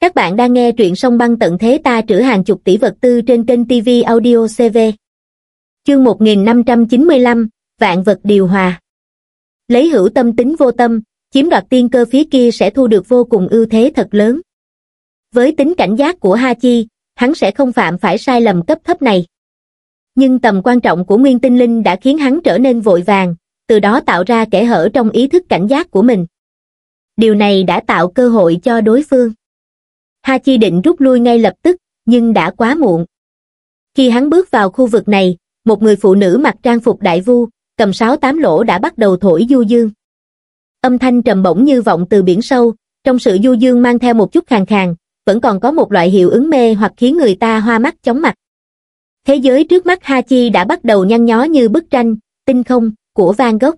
Các bạn đang nghe truyện song băng tận thế ta trữ hàng chục tỷ vật tư trên kênh TV Audio CV. Chương 1595, Vạn vật điều hòa. Lấy hữu tâm tính vô tâm, chiếm đoạt tiên cơ phía kia sẽ thu được vô cùng ưu thế thật lớn. Với tính cảnh giác của Hachi hắn sẽ không phạm phải sai lầm cấp thấp này. Nhưng tầm quan trọng của nguyên tinh linh đã khiến hắn trở nên vội vàng, từ đó tạo ra kẻ hở trong ý thức cảnh giác của mình. Điều này đã tạo cơ hội cho đối phương ha chi định rút lui ngay lập tức nhưng đã quá muộn khi hắn bước vào khu vực này một người phụ nữ mặc trang phục đại vu cầm sáu tám lỗ đã bắt đầu thổi du dương âm thanh trầm bổng như vọng từ biển sâu trong sự du dương mang theo một chút khàn khàn vẫn còn có một loại hiệu ứng mê hoặc khiến người ta hoa mắt chóng mặt thế giới trước mắt ha chi đã bắt đầu nhăn nhó như bức tranh tinh không của van gogh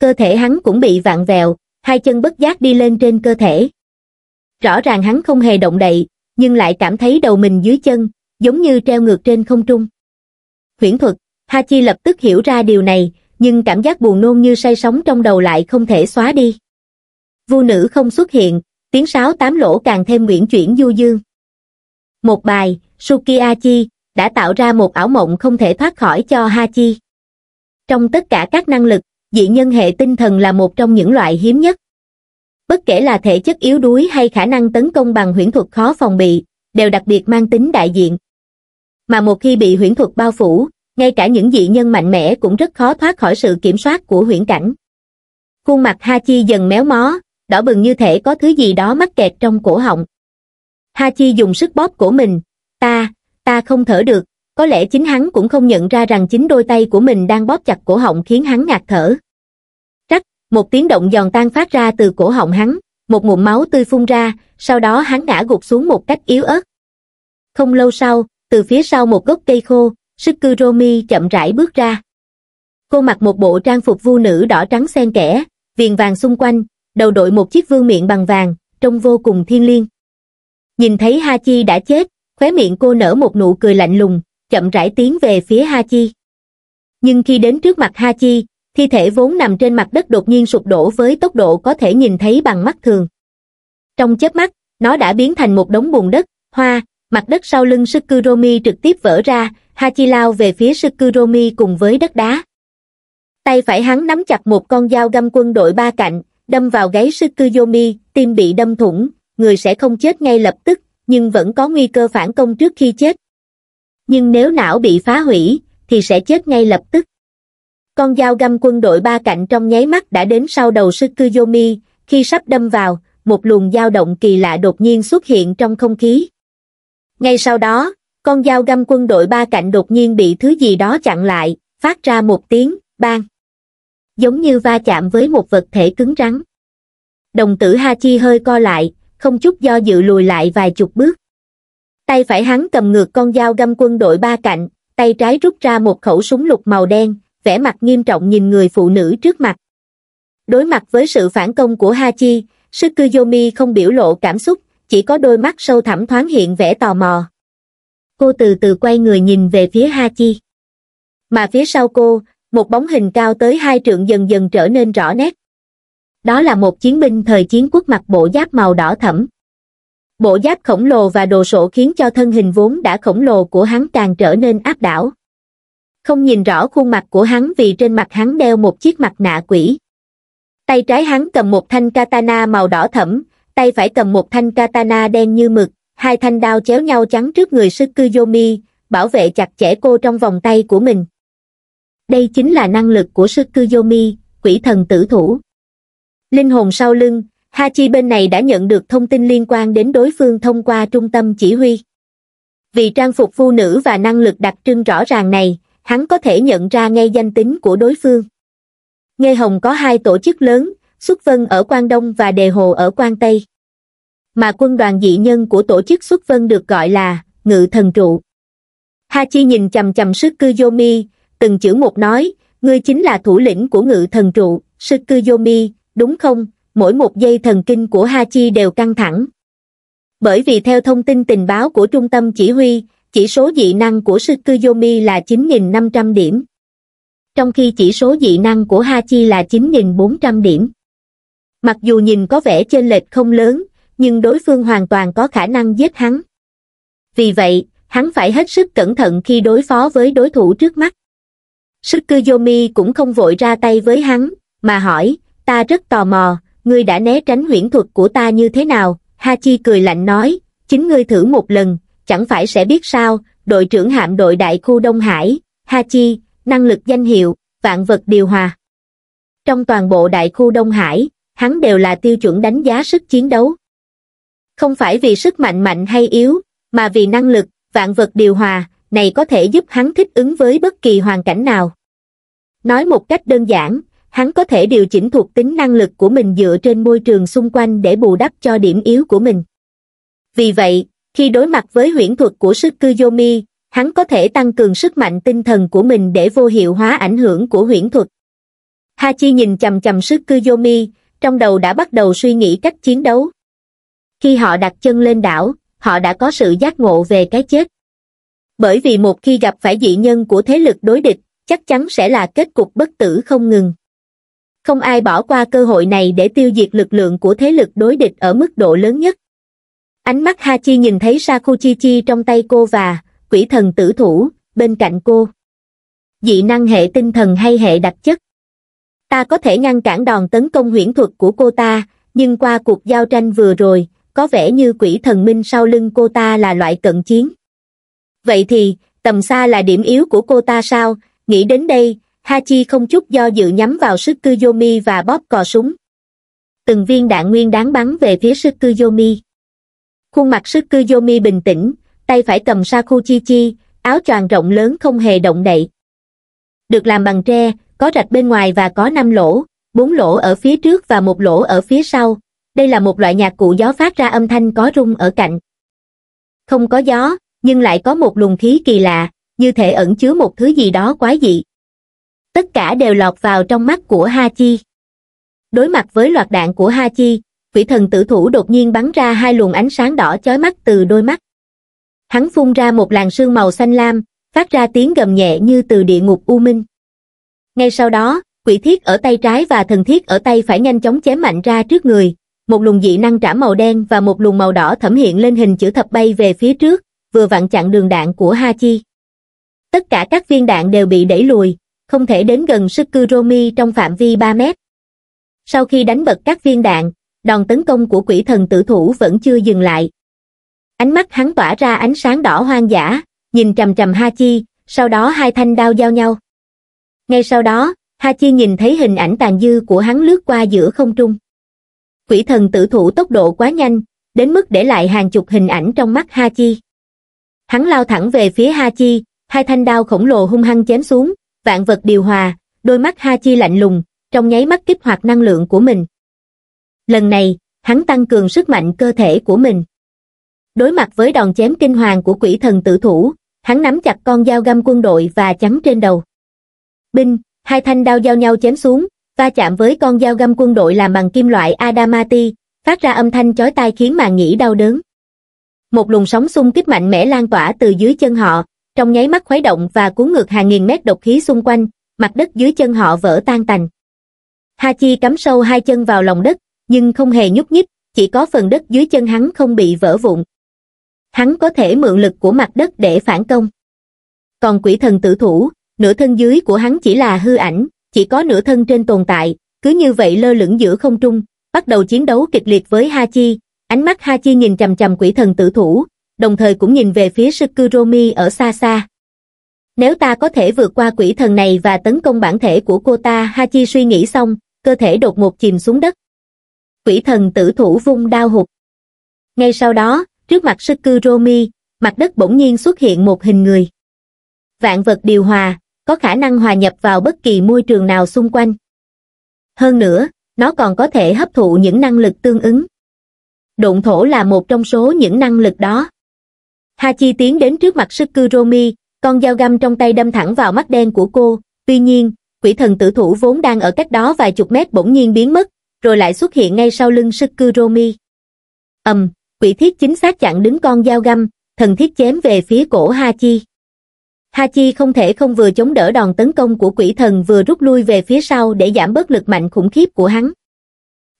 cơ thể hắn cũng bị vặn vẹo hai chân bất giác đi lên trên cơ thể Rõ ràng hắn không hề động đậy, nhưng lại cảm thấy đầu mình dưới chân, giống như treo ngược trên không trung. Huyễn thuật, Hachi lập tức hiểu ra điều này, nhưng cảm giác buồn nôn như say sóng trong đầu lại không thể xóa đi. Vu nữ không xuất hiện, tiếng sáo tám lỗ càng thêm nguyễn chuyển du dương. Một bài, Sukiachi, đã tạo ra một ảo mộng không thể thoát khỏi cho Hachi. Trong tất cả các năng lực, dị nhân hệ tinh thần là một trong những loại hiếm nhất bất kể là thể chất yếu đuối hay khả năng tấn công bằng huyễn thuật khó phòng bị đều đặc biệt mang tính đại diện mà một khi bị huyễn thuật bao phủ ngay cả những dị nhân mạnh mẽ cũng rất khó thoát khỏi sự kiểm soát của huyễn cảnh khuôn mặt ha chi dần méo mó đỏ bừng như thể có thứ gì đó mắc kẹt trong cổ họng ha chi dùng sức bóp của mình ta ta không thở được có lẽ chính hắn cũng không nhận ra rằng chính đôi tay của mình đang bóp chặt cổ họng khiến hắn ngạt thở một tiếng động giòn tan phát ra từ cổ họng hắn một ngụm máu tươi phun ra sau đó hắn ngã gục xuống một cách yếu ớt không lâu sau từ phía sau một gốc cây khô Suku Romi chậm rãi bước ra cô mặc một bộ trang phục vu nữ đỏ trắng xen kẽ viền vàng xung quanh đầu đội một chiếc vương miệng bằng vàng trông vô cùng thiên liêng nhìn thấy Hachi đã chết khóe miệng cô nở một nụ cười lạnh lùng chậm rãi tiến về phía Hachi. nhưng khi đến trước mặt Hachi, thi thể vốn nằm trên mặt đất đột nhiên sụp đổ với tốc độ có thể nhìn thấy bằng mắt thường. Trong chớp mắt, nó đã biến thành một đống bùn đất, hoa, mặt đất sau lưng Sukuromi trực tiếp vỡ ra, Hachi lao về phía Sukuromi cùng với đất đá. Tay phải hắn nắm chặt một con dao găm quân đội ba cạnh, đâm vào gáy Sukuromi, tim bị đâm thủng, người sẽ không chết ngay lập tức, nhưng vẫn có nguy cơ phản công trước khi chết. Nhưng nếu não bị phá hủy, thì sẽ chết ngay lập tức. Con dao găm quân đội ba cạnh trong nháy mắt đã đến sau đầu sư Sukuyomi, khi sắp đâm vào, một luồng dao động kỳ lạ đột nhiên xuất hiện trong không khí. Ngay sau đó, con dao găm quân đội ba cạnh đột nhiên bị thứ gì đó chặn lại, phát ra một tiếng, bang. Giống như va chạm với một vật thể cứng rắn. Đồng tử Hachi hơi co lại, không chút do dự lùi lại vài chục bước. Tay phải hắn cầm ngược con dao găm quân đội ba cạnh, tay trái rút ra một khẩu súng lục màu đen, vẻ mặt nghiêm trọng nhìn người phụ nữ trước mặt. Đối mặt với sự phản công của Hachi, Sukuyomi không biểu lộ cảm xúc, chỉ có đôi mắt sâu thẳm thoáng hiện vẻ tò mò. Cô từ từ quay người nhìn về phía Hachi. Mà phía sau cô, một bóng hình cao tới hai trượng dần dần trở nên rõ nét. Đó là một chiến binh thời chiến quốc mặc bộ giáp màu đỏ thẫm. Bộ giáp khổng lồ và đồ sộ khiến cho thân hình vốn đã khổng lồ của hắn càng trở nên áp đảo không nhìn rõ khuôn mặt của hắn vì trên mặt hắn đeo một chiếc mặt nạ quỷ. Tay trái hắn cầm một thanh katana màu đỏ thẫm, tay phải cầm một thanh katana đen như mực, hai thanh đao chéo nhau chắn trước người Sukuyomi, bảo vệ chặt chẽ cô trong vòng tay của mình. Đây chính là năng lực của Sukuyomi, quỷ thần tử thủ. Linh hồn sau lưng, Hachi bên này đã nhận được thông tin liên quan đến đối phương thông qua trung tâm chỉ huy. Vì trang phục phụ nữ và năng lực đặc trưng rõ ràng này, hắn có thể nhận ra ngay danh tính của đối phương. Nghe Hồng có hai tổ chức lớn, Xuất Vân ở Quang Đông và Đề Hồ ở Quang Tây. Mà quân đoàn dị nhân của tổ chức Xuất Vân được gọi là Ngự Thần Trụ. Ha Chi nhìn chầm chầm sức cư Yomi, từng chữ một nói, ngươi chính là thủ lĩnh của Ngự Thần Trụ, sức cư Yomi, đúng không? Mỗi một giây thần kinh của Ha Chi đều căng thẳng. Bởi vì theo thông tin tình báo của trung tâm chỉ huy, chỉ số dị năng của Sukuyomi là 9.500 điểm. Trong khi chỉ số dị năng của Hachi là 9.400 điểm. Mặc dù nhìn có vẻ chênh lệch không lớn, nhưng đối phương hoàn toàn có khả năng giết hắn. Vì vậy, hắn phải hết sức cẩn thận khi đối phó với đối thủ trước mắt. Sukuyomi cũng không vội ra tay với hắn, mà hỏi, ta rất tò mò, ngươi đã né tránh huyễn thuật của ta như thế nào? Hachi cười lạnh nói, chính ngươi thử một lần, chẳng phải sẽ biết sao, đội trưởng hạm đội đại khu Đông Hải, Hachi, năng lực danh hiệu, vạn vật điều hòa. Trong toàn bộ đại khu Đông Hải, hắn đều là tiêu chuẩn đánh giá sức chiến đấu. Không phải vì sức mạnh mạnh hay yếu, mà vì năng lực, vạn vật điều hòa, này có thể giúp hắn thích ứng với bất kỳ hoàn cảnh nào. Nói một cách đơn giản, hắn có thể điều chỉnh thuộc tính năng lực của mình dựa trên môi trường xung quanh để bù đắp cho điểm yếu của mình. Vì vậy, khi đối mặt với huyễn thuật của sức Cư Yomi, hắn có thể tăng cường sức mạnh tinh thần của mình để vô hiệu hóa ảnh hưởng của huyễn thuật. Hachi nhìn chầm chầm sức Cư Yomi, trong đầu đã bắt đầu suy nghĩ cách chiến đấu. Khi họ đặt chân lên đảo, họ đã có sự giác ngộ về cái chết. Bởi vì một khi gặp phải dị nhân của thế lực đối địch, chắc chắn sẽ là kết cục bất tử không ngừng. Không ai bỏ qua cơ hội này để tiêu diệt lực lượng của thế lực đối địch ở mức độ lớn nhất ánh mắt ha chi nhìn thấy sakuchichi trong tay cô và quỷ thần tử thủ bên cạnh cô dị năng hệ tinh thần hay hệ đặc chất ta có thể ngăn cản đòn tấn công huyễn thuật của cô ta nhưng qua cuộc giao tranh vừa rồi có vẻ như quỷ thần minh sau lưng cô ta là loại cận chiến vậy thì tầm xa là điểm yếu của cô ta sao nghĩ đến đây hachi không chút do dự nhắm vào sức cư yomi và bóp cò súng từng viên đạn nguyên đáng bắn về phía sức cư yomi khuôn mặt sức cư Tsukuyomi bình tĩnh, tay phải cầm sa chi, áo choàng rộng lớn không hề động đậy. Được làm bằng tre, có rạch bên ngoài và có năm lỗ, bốn lỗ ở phía trước và một lỗ ở phía sau. Đây là một loại nhạc cụ gió phát ra âm thanh có rung ở cạnh. Không có gió, nhưng lại có một luồng khí kỳ lạ, như thể ẩn chứa một thứ gì đó quái dị. Tất cả đều lọt vào trong mắt của Hachi. Đối mặt với loạt đạn của Hachi quỷ thần tử thủ đột nhiên bắn ra hai luồng ánh sáng đỏ chói mắt từ đôi mắt. Hắn phun ra một làn sương màu xanh lam, phát ra tiếng gầm nhẹ như từ địa ngục U Minh. Ngay sau đó, quỷ thiết ở tay trái và thần thiết ở tay phải nhanh chóng chém mạnh ra trước người, một luồng dị năng trả màu đen và một luồng màu đỏ thẩm hiện lên hình chữ thập bay về phía trước, vừa vặn chặn đường đạn của Ha Chi. Tất cả các viên đạn đều bị đẩy lùi, không thể đến gần sức Kuromi trong phạm vi 3 mét. Sau khi đánh bật các viên đạn, đòn tấn công của quỷ thần tử thủ vẫn chưa dừng lại. Ánh mắt hắn tỏa ra ánh sáng đỏ hoang dã, nhìn trầm trầm Ha Chi, sau đó hai thanh đao giao nhau. Ngay sau đó, Ha Chi nhìn thấy hình ảnh tàn dư của hắn lướt qua giữa không trung. Quỷ thần tử thủ tốc độ quá nhanh, đến mức để lại hàng chục hình ảnh trong mắt Ha Chi. Hắn lao thẳng về phía Ha Chi, hai thanh đao khổng lồ hung hăng chém xuống, vạn vật điều hòa, đôi mắt Ha Chi lạnh lùng, trong nháy mắt kích hoạt năng lượng của mình lần này, hắn tăng cường sức mạnh cơ thể của mình. Đối mặt với đòn chém kinh hoàng của quỷ thần tử thủ, hắn nắm chặt con dao găm quân đội và chắn trên đầu. Binh, hai thanh đao giao nhau chém xuống, va chạm với con dao găm quân đội làm bằng kim loại Adamati, phát ra âm thanh chói tai khiến màng nhĩ đau đớn. Một luồng sóng xung kích mạnh mẽ lan tỏa từ dưới chân họ, trong nháy mắt khuấy động và cuốn ngược hàng nghìn mét độc khí xung quanh, mặt đất dưới chân họ vỡ tan tành. Hachi cắm sâu hai chân vào lòng đất, nhưng không hề nhúc nhích chỉ có phần đất dưới chân hắn không bị vỡ vụn hắn có thể mượn lực của mặt đất để phản công còn quỷ thần tử thủ nửa thân dưới của hắn chỉ là hư ảnh chỉ có nửa thân trên tồn tại cứ như vậy lơ lửng giữa không trung bắt đầu chiến đấu kịch liệt với hachi. ánh mắt hachi nhìn chằm chằm quỷ thần tử thủ đồng thời cũng nhìn về phía sukuromi ở xa xa nếu ta có thể vượt qua quỷ thần này và tấn công bản thể của cô ta Hachi suy nghĩ xong, cơ thể đột ngột chìm xuống đất quỷ thần tử thủ vung đao hụt. Ngay sau đó, trước mặt sức cư Romi, mặt đất bỗng nhiên xuất hiện một hình người. Vạn vật điều hòa, có khả năng hòa nhập vào bất kỳ môi trường nào xung quanh. Hơn nữa, nó còn có thể hấp thụ những năng lực tương ứng. Độn thổ là một trong số những năng lực đó. Hachi tiến đến trước mặt sức cư Romi, con dao găm trong tay đâm thẳng vào mắt đen của cô, tuy nhiên, quỷ thần tử thủ vốn đang ở cách đó vài chục mét bỗng nhiên biến mất, rồi lại xuất hiện ngay sau lưng Sukuromi. ầm, quỷ thiết chính xác chặn đứng con dao găm, thần thiết chém về phía cổ Hachi. Hachi không thể không vừa chống đỡ đòn tấn công của quỷ thần vừa rút lui về phía sau để giảm bớt lực mạnh khủng khiếp của hắn.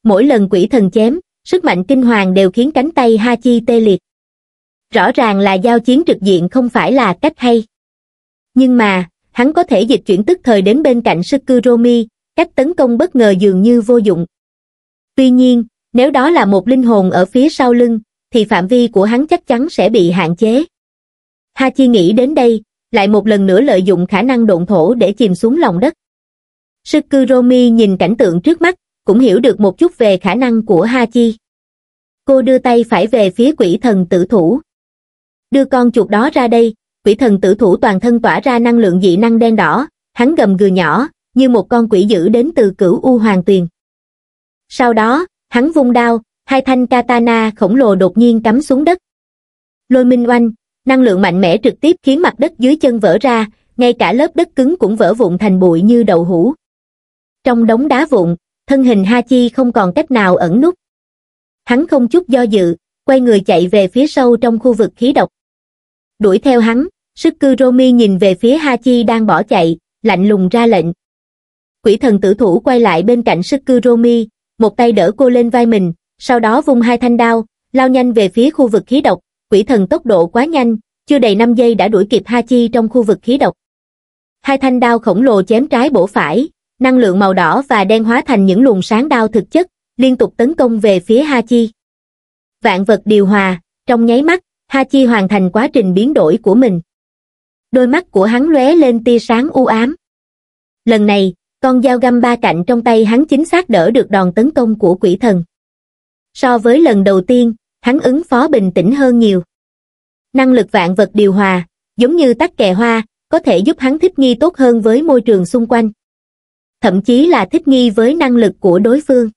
Mỗi lần quỷ thần chém, sức mạnh kinh hoàng đều khiến cánh tay Hachi tê liệt. Rõ ràng là giao chiến trực diện không phải là cách hay. Nhưng mà, hắn có thể dịch chuyển tức thời đến bên cạnh Sukuromi, cách tấn công bất ngờ dường như vô dụng, Tuy nhiên, nếu đó là một linh hồn ở phía sau lưng, thì phạm vi của hắn chắc chắn sẽ bị hạn chế. Ha Chi nghĩ đến đây, lại một lần nữa lợi dụng khả năng độn thổ để chìm xuống lòng đất. Sukuromi nhìn cảnh tượng trước mắt, cũng hiểu được một chút về khả năng của Ha Chi. Cô đưa tay phải về phía quỷ thần tử thủ. Đưa con chuột đó ra đây, quỷ thần tử thủ toàn thân tỏa ra năng lượng dị năng đen đỏ, hắn gầm gừ nhỏ, như một con quỷ dữ đến từ cửu U Hoàng Tuyền. Sau đó, hắn vung đao, hai thanh katana khổng lồ đột nhiên cắm xuống đất. Lôi minh oanh, năng lượng mạnh mẽ trực tiếp khiến mặt đất dưới chân vỡ ra, ngay cả lớp đất cứng cũng vỡ vụn thành bụi như đậu hũ. Trong đống đá vụn, thân hình Hachi không còn cách nào ẩn nút. Hắn không chút do dự, quay người chạy về phía sâu trong khu vực khí độc. Đuổi theo hắn, sức cư Romi nhìn về phía Hachi đang bỏ chạy, lạnh lùng ra lệnh. Quỷ thần tử thủ quay lại bên cạnh sức cư Romi, một tay đỡ cô lên vai mình, sau đó vung hai thanh đao, lao nhanh về phía khu vực khí độc, quỷ thần tốc độ quá nhanh, chưa đầy 5 giây đã đuổi kịp Ha Chi trong khu vực khí độc. Hai thanh đao khổng lồ chém trái bổ phải, năng lượng màu đỏ và đen hóa thành những luồng sáng đao thực chất, liên tục tấn công về phía Ha Chi. Vạn vật điều hòa, trong nháy mắt, Ha Chi hoàn thành quá trình biến đổi của mình. Đôi mắt của hắn lóe lên tia sáng u ám. Lần này, con dao găm ba cạnh trong tay hắn chính xác đỡ được đòn tấn công của quỷ thần. So với lần đầu tiên, hắn ứng phó bình tĩnh hơn nhiều. Năng lực vạn vật điều hòa, giống như tắc kè hoa, có thể giúp hắn thích nghi tốt hơn với môi trường xung quanh. Thậm chí là thích nghi với năng lực của đối phương.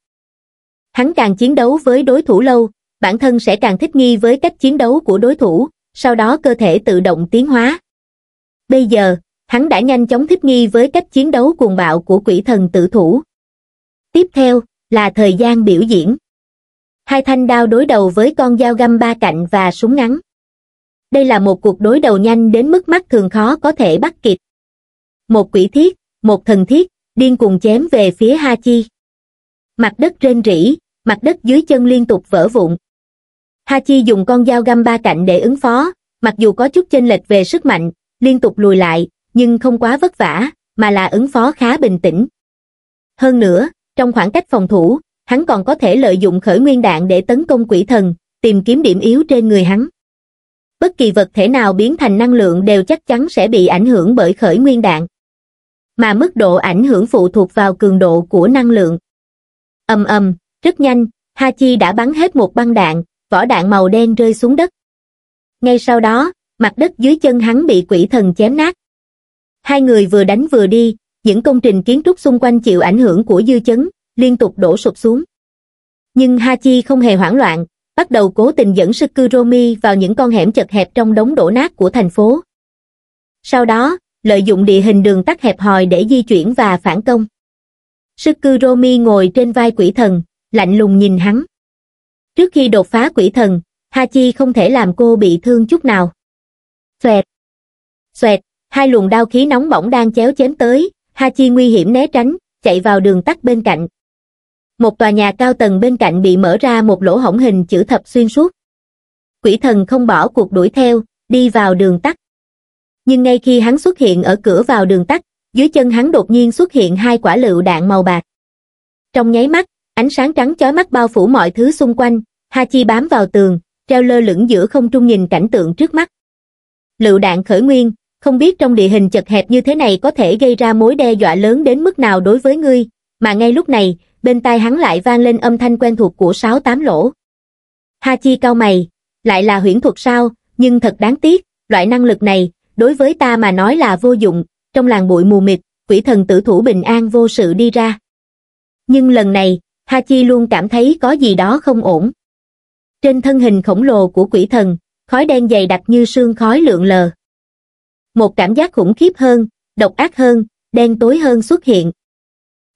Hắn càng chiến đấu với đối thủ lâu, bản thân sẽ càng thích nghi với cách chiến đấu của đối thủ, sau đó cơ thể tự động tiến hóa. Bây giờ, hắn đã nhanh chóng thích nghi với cách chiến đấu cuồng bạo của quỷ thần tự thủ tiếp theo là thời gian biểu diễn hai thanh đao đối đầu với con dao găm ba cạnh và súng ngắn đây là một cuộc đối đầu nhanh đến mức mắt thường khó có thể bắt kịp một quỷ thiết một thần thiết điên cuồng chém về phía ha chi mặt đất rên rỉ mặt đất dưới chân liên tục vỡ vụn ha chi dùng con dao găm ba cạnh để ứng phó mặc dù có chút chênh lệch về sức mạnh liên tục lùi lại nhưng không quá vất vả, mà là ứng phó khá bình tĩnh. Hơn nữa, trong khoảng cách phòng thủ, hắn còn có thể lợi dụng khởi nguyên đạn để tấn công quỷ thần, tìm kiếm điểm yếu trên người hắn. Bất kỳ vật thể nào biến thành năng lượng đều chắc chắn sẽ bị ảnh hưởng bởi khởi nguyên đạn. Mà mức độ ảnh hưởng phụ thuộc vào cường độ của năng lượng. ầm ầm, rất nhanh, Hachi đã bắn hết một băng đạn, vỏ đạn màu đen rơi xuống đất. Ngay sau đó, mặt đất dưới chân hắn bị quỷ thần chém nát. Hai người vừa đánh vừa đi, những công trình kiến trúc xung quanh chịu ảnh hưởng của dư chấn, liên tục đổ sụp xuống. Nhưng hachi không hề hoảng loạn, bắt đầu cố tình dẫn Sukuromi vào những con hẻm chật hẹp trong đống đổ nát của thành phố. Sau đó, lợi dụng địa hình đường tắt hẹp hòi để di chuyển và phản công. Sukuromi ngồi trên vai quỷ thần, lạnh lùng nhìn hắn. Trước khi đột phá quỷ thần, Hachi không thể làm cô bị thương chút nào. Xoẹt! Xoẹt! hai luồng đao khí nóng bỏng đang chéo chém tới ha chi nguy hiểm né tránh chạy vào đường tắt bên cạnh một tòa nhà cao tầng bên cạnh bị mở ra một lỗ hổng hình chữ thập xuyên suốt quỷ thần không bỏ cuộc đuổi theo đi vào đường tắt nhưng ngay khi hắn xuất hiện ở cửa vào đường tắt dưới chân hắn đột nhiên xuất hiện hai quả lựu đạn màu bạc trong nháy mắt ánh sáng trắng chói mắt bao phủ mọi thứ xung quanh ha chi bám vào tường treo lơ lửng giữa không trung nhìn cảnh tượng trước mắt lựu đạn khởi nguyên không biết trong địa hình chật hẹp như thế này có thể gây ra mối đe dọa lớn đến mức nào đối với ngươi, mà ngay lúc này, bên tai hắn lại vang lên âm thanh quen thuộc của sáu tám lỗ. Ha Chi cao mày, lại là huyễn thuật sao, nhưng thật đáng tiếc, loại năng lực này, đối với ta mà nói là vô dụng, trong làng bụi mù mịt, quỷ thần tử thủ bình an vô sự đi ra. Nhưng lần này, Ha Chi luôn cảm thấy có gì đó không ổn. Trên thân hình khổng lồ của quỷ thần, khói đen dày đặc như sương khói lượn lờ một cảm giác khủng khiếp hơn, độc ác hơn, đen tối hơn xuất hiện.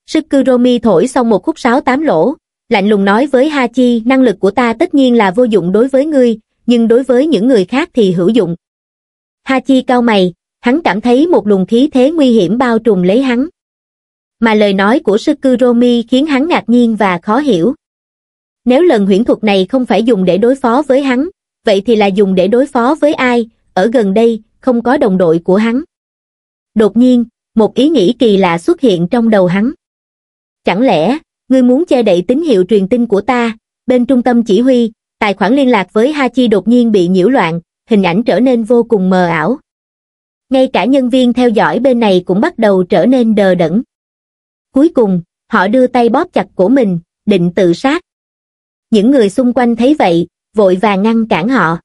Sukuromi thổi xong một khúc sáo tám lỗ, lạnh lùng nói với Hachi năng lực của ta tất nhiên là vô dụng đối với ngươi, nhưng đối với những người khác thì hữu dụng. Hachi cao mày, hắn cảm thấy một luồng khí thế nguy hiểm bao trùm lấy hắn. Mà lời nói của Sukuromi khiến hắn ngạc nhiên và khó hiểu. Nếu lần huyễn thuật này không phải dùng để đối phó với hắn, vậy thì là dùng để đối phó với ai, ở gần đây, không có đồng đội của hắn. Đột nhiên, một ý nghĩ kỳ lạ xuất hiện trong đầu hắn. Chẳng lẽ, ngươi muốn che đậy tín hiệu truyền tin của ta, bên trung tâm chỉ huy, tài khoản liên lạc với Hachi đột nhiên bị nhiễu loạn, hình ảnh trở nên vô cùng mờ ảo. Ngay cả nhân viên theo dõi bên này cũng bắt đầu trở nên đờ đẫn. Cuối cùng, họ đưa tay bóp chặt cổ mình, định tự sát. Những người xung quanh thấy vậy, vội vàng ngăn cản họ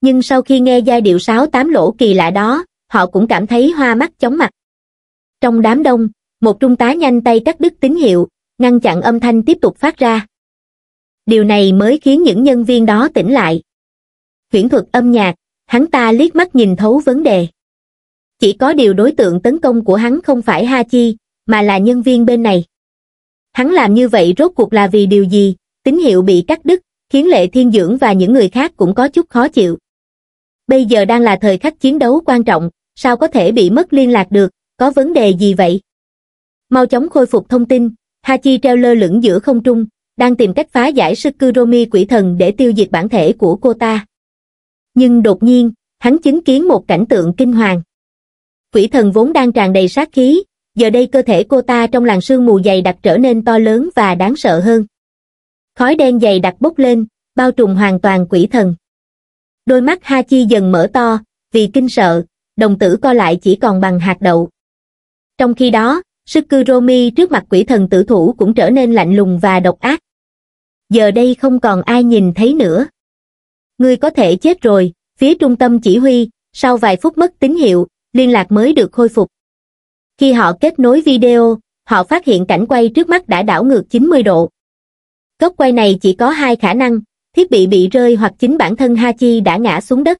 nhưng sau khi nghe giai điệu sáu tám lỗ kỳ lạ đó, họ cũng cảm thấy hoa mắt chóng mặt. Trong đám đông, một trung tá nhanh tay cắt đứt tín hiệu, ngăn chặn âm thanh tiếp tục phát ra. Điều này mới khiến những nhân viên đó tỉnh lại. Huyễn thuật âm nhạc, hắn ta liếc mắt nhìn thấu vấn đề. Chỉ có điều đối tượng tấn công của hắn không phải Ha Chi, mà là nhân viên bên này. Hắn làm như vậy rốt cuộc là vì điều gì, tín hiệu bị cắt đứt, khiến Lệ Thiên Dưỡng và những người khác cũng có chút khó chịu bây giờ đang là thời khắc chiến đấu quan trọng, sao có thể bị mất liên lạc được, có vấn đề gì vậy? Mau chóng khôi phục thông tin, Hachi treo lơ lửng giữa không trung, đang tìm cách phá giải Sukuromi quỷ thần để tiêu diệt bản thể của cô ta. Nhưng đột nhiên, hắn chứng kiến một cảnh tượng kinh hoàng. Quỷ thần vốn đang tràn đầy sát khí, giờ đây cơ thể cô ta trong làn sương mù dày đặc trở nên to lớn và đáng sợ hơn. Khói đen dày đặc bốc lên, bao trùm hoàn toàn quỷ thần đôi mắt ha chi dần mở to vì kinh sợ đồng tử co lại chỉ còn bằng hạt đậu trong khi đó sức cư romi trước mặt quỷ thần tử thủ cũng trở nên lạnh lùng và độc ác giờ đây không còn ai nhìn thấy nữa ngươi có thể chết rồi phía trung tâm chỉ huy sau vài phút mất tín hiệu liên lạc mới được khôi phục khi họ kết nối video họ phát hiện cảnh quay trước mắt đã đảo ngược 90 độ góc quay này chỉ có hai khả năng thiết bị bị rơi hoặc chính bản thân Ha Chi đã ngã xuống đất.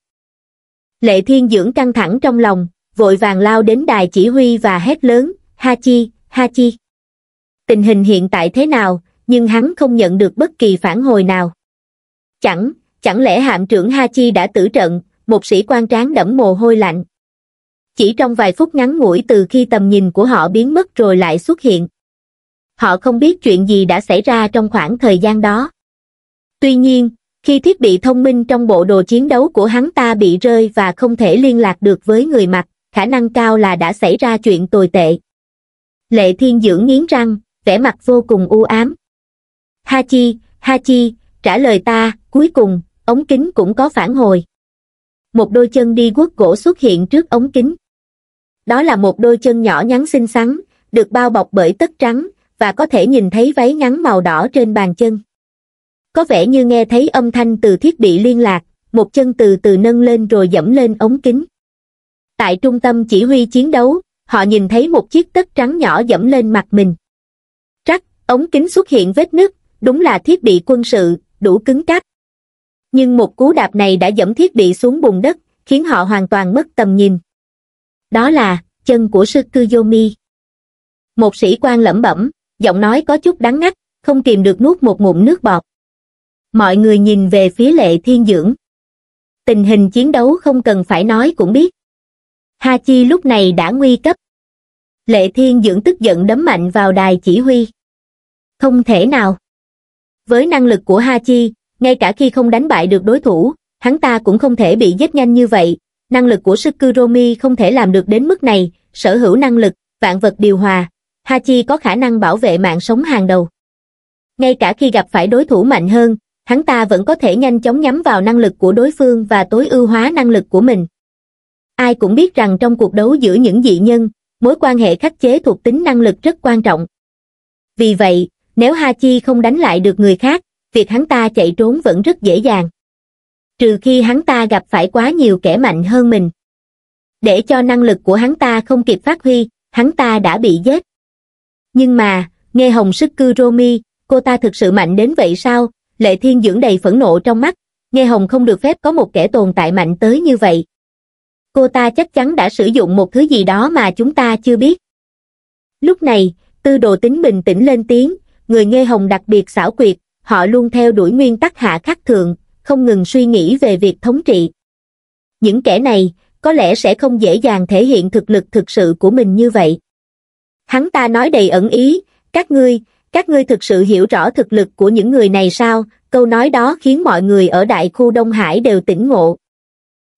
Lệ Thiên Dưỡng căng thẳng trong lòng, vội vàng lao đến đài chỉ huy và hét lớn, Ha Chi, Ha Chi. Tình hình hiện tại thế nào, nhưng hắn không nhận được bất kỳ phản hồi nào. Chẳng, chẳng lẽ hạm trưởng Ha Chi đã tử trận, một sĩ quan tráng đẫm mồ hôi lạnh. Chỉ trong vài phút ngắn ngủi từ khi tầm nhìn của họ biến mất rồi lại xuất hiện. Họ không biết chuyện gì đã xảy ra trong khoảng thời gian đó. Tuy nhiên, khi thiết bị thông minh trong bộ đồ chiến đấu của hắn ta bị rơi và không thể liên lạc được với người mặc, khả năng cao là đã xảy ra chuyện tồi tệ. Lệ Thiên Dưỡng nghiến răng, vẻ mặt vô cùng u ám. Hachi, Hachi, trả lời ta, cuối cùng, ống kính cũng có phản hồi. Một đôi chân đi guốc gỗ xuất hiện trước ống kính. Đó là một đôi chân nhỏ nhắn xinh xắn, được bao bọc bởi tất trắng, và có thể nhìn thấy váy ngắn màu đỏ trên bàn chân có vẻ như nghe thấy âm thanh từ thiết bị liên lạc một chân từ từ nâng lên rồi dẫm lên ống kính tại trung tâm chỉ huy chiến đấu họ nhìn thấy một chiếc tất trắng nhỏ dẫm lên mặt mình rắc ống kính xuất hiện vết nứt đúng là thiết bị quân sự đủ cứng cáp nhưng một cú đạp này đã dẫm thiết bị xuống bùn đất khiến họ hoàn toàn mất tầm nhìn đó là chân của sư cư yomi một sĩ quan lẩm bẩm giọng nói có chút đắng ngắt không kìm được nuốt một ngụm nước bọt mọi người nhìn về phía lệ thiên dưỡng. Tình hình chiến đấu không cần phải nói cũng biết. Ha Chi lúc này đã nguy cấp. Lệ thiên dưỡng tức giận đấm mạnh vào đài chỉ huy. Không thể nào. Với năng lực của Ha Chi, ngay cả khi không đánh bại được đối thủ, hắn ta cũng không thể bị giết nhanh như vậy. Năng lực của Sukuromi không thể làm được đến mức này, sở hữu năng lực, vạn vật điều hòa. Ha Chi có khả năng bảo vệ mạng sống hàng đầu. Ngay cả khi gặp phải đối thủ mạnh hơn, hắn ta vẫn có thể nhanh chóng nhắm vào năng lực của đối phương và tối ưu hóa năng lực của mình. Ai cũng biết rằng trong cuộc đấu giữa những dị nhân, mối quan hệ khắc chế thuộc tính năng lực rất quan trọng. Vì vậy, nếu hachi không đánh lại được người khác, việc hắn ta chạy trốn vẫn rất dễ dàng. Trừ khi hắn ta gặp phải quá nhiều kẻ mạnh hơn mình. Để cho năng lực của hắn ta không kịp phát huy, hắn ta đã bị giết. Nhưng mà, nghe hồng sức cư Romi, cô ta thực sự mạnh đến vậy sao, Lệ Thiên dưỡng đầy phẫn nộ trong mắt, Nghe Hồng không được phép có một kẻ tồn tại mạnh tới như vậy. Cô ta chắc chắn đã sử dụng một thứ gì đó mà chúng ta chưa biết. Lúc này, tư đồ tính bình tĩnh lên tiếng, người Nghe Hồng đặc biệt xảo quyệt, họ luôn theo đuổi nguyên tắc hạ khắc thượng, không ngừng suy nghĩ về việc thống trị. Những kẻ này, có lẽ sẽ không dễ dàng thể hiện thực lực thực sự của mình như vậy. Hắn ta nói đầy ẩn ý, các ngươi, các ngươi thực sự hiểu rõ thực lực của những người này sao, câu nói đó khiến mọi người ở đại khu Đông Hải đều tỉnh ngộ.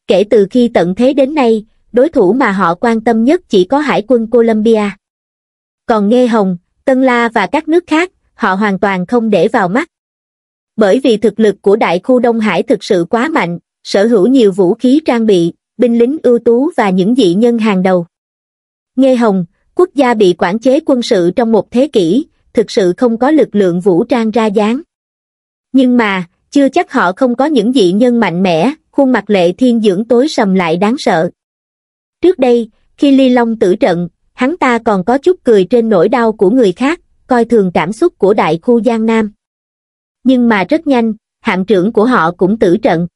Kể từ khi tận thế đến nay, đối thủ mà họ quan tâm nhất chỉ có Hải quân Colombia. Còn Nghe Hồng, Tân La và các nước khác, họ hoàn toàn không để vào mắt. Bởi vì thực lực của đại khu Đông Hải thực sự quá mạnh, sở hữu nhiều vũ khí trang bị, binh lính ưu tú và những dị nhân hàng đầu. Nghe Hồng, quốc gia bị quản chế quân sự trong một thế kỷ, thực sự không có lực lượng vũ trang ra dáng. Nhưng mà, chưa chắc họ không có những dị nhân mạnh mẽ, khuôn mặt lệ thiên dưỡng tối sầm lại đáng sợ. Trước đây, khi ly long tử trận, hắn ta còn có chút cười trên nỗi đau của người khác, coi thường cảm xúc của đại khu Giang Nam. Nhưng mà rất nhanh, hạm trưởng của họ cũng tử trận.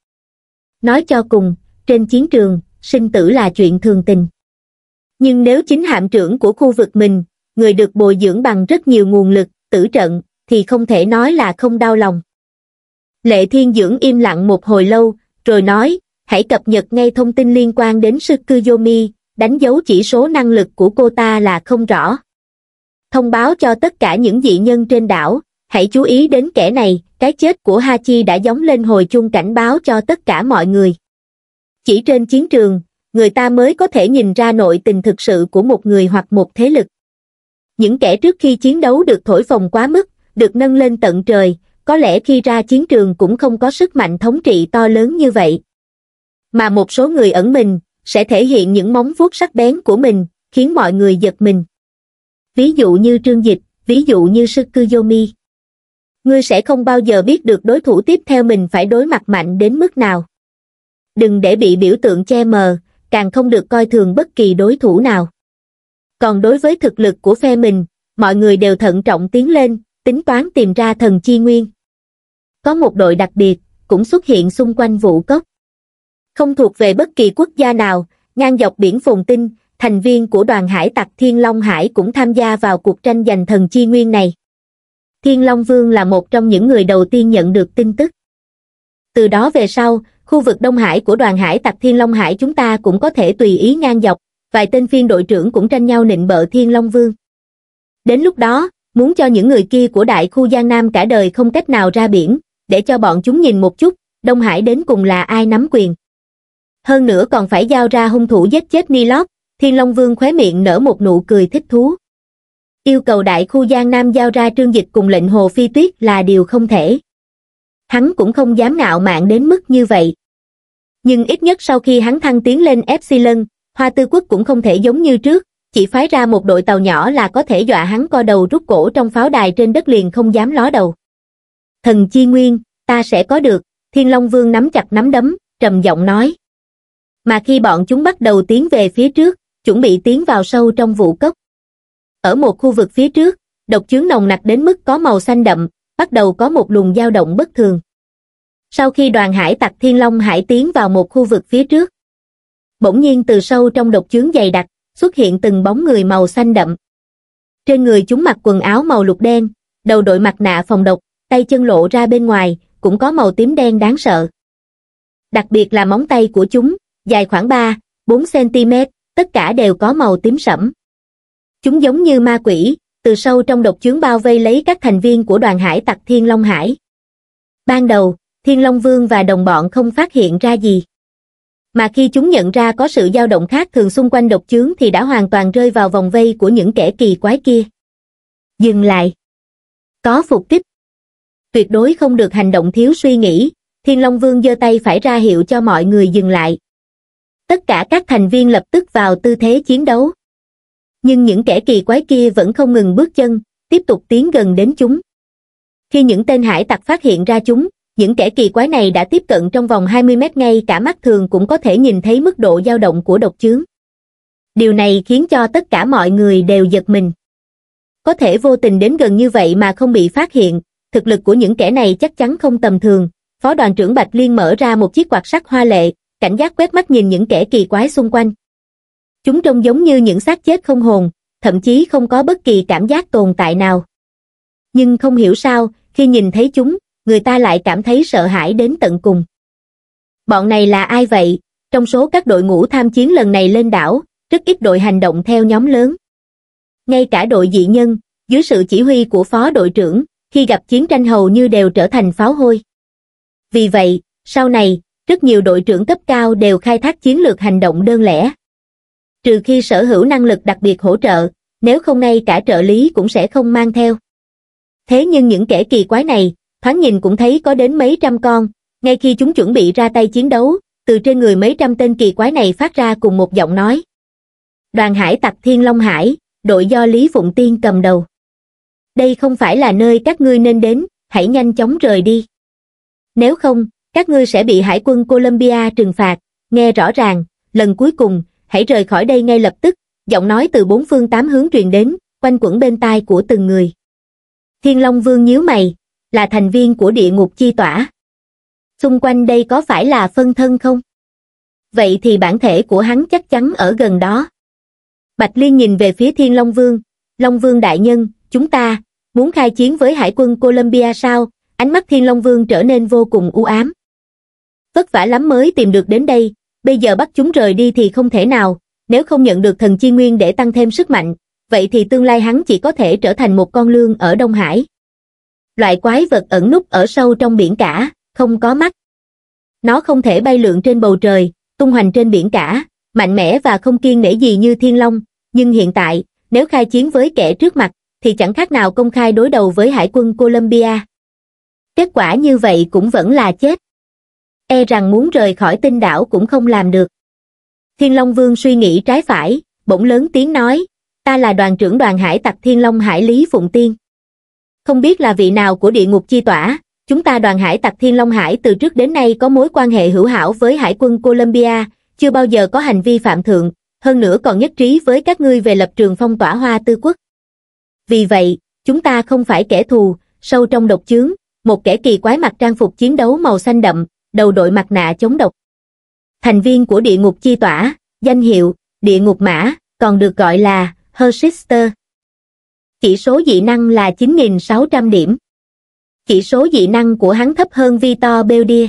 Nói cho cùng, trên chiến trường, sinh tử là chuyện thường tình. Nhưng nếu chính hạm trưởng của khu vực mình, người được bồi dưỡng bằng rất nhiều nguồn lực, tử trận, thì không thể nói là không đau lòng. Lệ Thiên Dưỡng im lặng một hồi lâu, rồi nói, hãy cập nhật ngay thông tin liên quan đến sư cư yomi đánh dấu chỉ số năng lực của cô ta là không rõ. Thông báo cho tất cả những dị nhân trên đảo, hãy chú ý đến kẻ này, cái chết của Hachi đã giống lên hồi chuông cảnh báo cho tất cả mọi người. Chỉ trên chiến trường, người ta mới có thể nhìn ra nội tình thực sự của một người hoặc một thế lực. Những kẻ trước khi chiến đấu được thổi phồng quá mức, được nâng lên tận trời, có lẽ khi ra chiến trường cũng không có sức mạnh thống trị to lớn như vậy. Mà một số người ẩn mình, sẽ thể hiện những móng vuốt sắc bén của mình, khiến mọi người giật mình. Ví dụ như trương dịch, ví dụ như Sukuyomi. Ngươi sẽ không bao giờ biết được đối thủ tiếp theo mình phải đối mặt mạnh đến mức nào. Đừng để bị biểu tượng che mờ, càng không được coi thường bất kỳ đối thủ nào còn đối với thực lực của phe mình, mọi người đều thận trọng tiến lên, tính toán tìm ra thần chi nguyên. Có một đội đặc biệt, cũng xuất hiện xung quanh vụ cốc. Không thuộc về bất kỳ quốc gia nào, ngang dọc biển Phồn Tinh, thành viên của đoàn hải tặc Thiên Long Hải cũng tham gia vào cuộc tranh giành thần chi nguyên này. Thiên Long Vương là một trong những người đầu tiên nhận được tin tức. Từ đó về sau, khu vực Đông Hải của đoàn hải tặc Thiên Long Hải chúng ta cũng có thể tùy ý ngang dọc, vài tên phiên đội trưởng cũng tranh nhau nịnh bợ Thiên Long Vương. Đến lúc đó, muốn cho những người kia của đại khu Giang Nam cả đời không cách nào ra biển, để cho bọn chúng nhìn một chút, Đông Hải đến cùng là ai nắm quyền. Hơn nữa còn phải giao ra hung thủ giết chết ni lót Thiên Long Vương khóe miệng nở một nụ cười thích thú. Yêu cầu đại khu Giang Nam giao ra trương dịch cùng lệnh Hồ Phi Tuyết là điều không thể. Hắn cũng không dám ngạo mạn đến mức như vậy. Nhưng ít nhất sau khi hắn thăng tiến lên Epsilon, Hoa Tư Quốc cũng không thể giống như trước, chỉ phái ra một đội tàu nhỏ là có thể dọa hắn co đầu rút cổ trong pháo đài trên đất liền không dám ló đầu. Thần chi nguyên, ta sẽ có được, Thiên Long Vương nắm chặt nắm đấm, trầm giọng nói. Mà khi bọn chúng bắt đầu tiến về phía trước, chuẩn bị tiến vào sâu trong vụ cốc. Ở một khu vực phía trước, độc chướng nồng nặc đến mức có màu xanh đậm, bắt đầu có một luồng dao động bất thường. Sau khi đoàn hải tặc Thiên Long Hải tiến vào một khu vực phía trước, bỗng nhiên từ sâu trong độc chướng dày đặc, xuất hiện từng bóng người màu xanh đậm. Trên người chúng mặc quần áo màu lục đen, đầu đội mặt nạ phòng độc, tay chân lộ ra bên ngoài, cũng có màu tím đen đáng sợ. Đặc biệt là móng tay của chúng, dài khoảng 3-4cm, tất cả đều có màu tím sẫm. Chúng giống như ma quỷ, từ sâu trong độc chướng bao vây lấy các thành viên của đoàn hải tặc Thiên Long Hải. Ban đầu, Thiên Long Vương và đồng bọn không phát hiện ra gì mà khi chúng nhận ra có sự dao động khác thường xung quanh độc chướng thì đã hoàn toàn rơi vào vòng vây của những kẻ kỳ quái kia dừng lại có phục kích tuyệt đối không được hành động thiếu suy nghĩ thiên long vương giơ tay phải ra hiệu cho mọi người dừng lại tất cả các thành viên lập tức vào tư thế chiến đấu nhưng những kẻ kỳ quái kia vẫn không ngừng bước chân tiếp tục tiến gần đến chúng khi những tên hải tặc phát hiện ra chúng những kẻ kỳ quái này đã tiếp cận trong vòng 20 mét ngay cả mắt thường cũng có thể nhìn thấy mức độ dao động của độc chướng. Điều này khiến cho tất cả mọi người đều giật mình. Có thể vô tình đến gần như vậy mà không bị phát hiện, thực lực của những kẻ này chắc chắn không tầm thường. Phó đoàn trưởng Bạch Liên mở ra một chiếc quạt sắt hoa lệ, cảnh giác quét mắt nhìn những kẻ kỳ quái xung quanh. Chúng trông giống như những xác chết không hồn, thậm chí không có bất kỳ cảm giác tồn tại nào. Nhưng không hiểu sao, khi nhìn thấy chúng, người ta lại cảm thấy sợ hãi đến tận cùng. Bọn này là ai vậy? Trong số các đội ngũ tham chiến lần này lên đảo, rất ít đội hành động theo nhóm lớn. Ngay cả đội dị nhân, dưới sự chỉ huy của phó đội trưởng, khi gặp chiến tranh hầu như đều trở thành pháo hôi. Vì vậy, sau này, rất nhiều đội trưởng cấp cao đều khai thác chiến lược hành động đơn lẻ. Trừ khi sở hữu năng lực đặc biệt hỗ trợ, nếu không ngay cả trợ lý cũng sẽ không mang theo. Thế nhưng những kẻ kỳ quái này, thoáng nhìn cũng thấy có đến mấy trăm con, ngay khi chúng chuẩn bị ra tay chiến đấu, từ trên người mấy trăm tên kỳ quái này phát ra cùng một giọng nói. Đoàn hải tặc Thiên Long Hải, đội do Lý Phụng Tiên cầm đầu. Đây không phải là nơi các ngươi nên đến, hãy nhanh chóng rời đi. Nếu không, các ngươi sẽ bị Hải quân Colombia trừng phạt, nghe rõ ràng, lần cuối cùng, hãy rời khỏi đây ngay lập tức, giọng nói từ bốn phương tám hướng truyền đến, quanh quẩn bên tai của từng người. Thiên Long Vương nhíu mày, là thành viên của địa ngục chi tỏa. Xung quanh đây có phải là phân thân không? Vậy thì bản thể của hắn chắc chắn ở gần đó. Bạch Liên nhìn về phía Thiên Long Vương, Long Vương đại nhân, chúng ta, muốn khai chiến với hải quân Colombia sao? Ánh mắt Thiên Long Vương trở nên vô cùng u ám. Vất vả lắm mới tìm được đến đây, bây giờ bắt chúng rời đi thì không thể nào, nếu không nhận được thần chi nguyên để tăng thêm sức mạnh, vậy thì tương lai hắn chỉ có thể trở thành một con lương ở Đông Hải loại quái vật ẩn núp ở sâu trong biển cả, không có mắt. Nó không thể bay lượn trên bầu trời, tung hoành trên biển cả, mạnh mẽ và không kiên nể gì như thiên long, nhưng hiện tại, nếu khai chiến với kẻ trước mặt, thì chẳng khác nào công khai đối đầu với hải quân Colombia. Kết quả như vậy cũng vẫn là chết. E rằng muốn rời khỏi tinh đảo cũng không làm được. Thiên Long Vương suy nghĩ trái phải, bỗng lớn tiếng nói, ta là đoàn trưởng đoàn hải tặc Thiên Long Hải Lý Phụng Tiên không biết là vị nào của địa ngục chi tỏa, chúng ta đoàn hải tặc Thiên Long Hải từ trước đến nay có mối quan hệ hữu hảo với hải quân Colombia, chưa bao giờ có hành vi phạm thượng, hơn nữa còn nhất trí với các ngươi về lập trường phong tỏa hoa tư quốc. Vì vậy, chúng ta không phải kẻ thù, sâu trong độc chướng, một kẻ kỳ quái mặc trang phục chiến đấu màu xanh đậm, đầu đội mặt nạ chống độc. Thành viên của địa ngục chi tỏa, danh hiệu, địa ngục mã, còn được gọi là Hersister. Chỉ số dị năng là 9.600 điểm. Chỉ số dị năng của hắn thấp hơn Victor Beldia.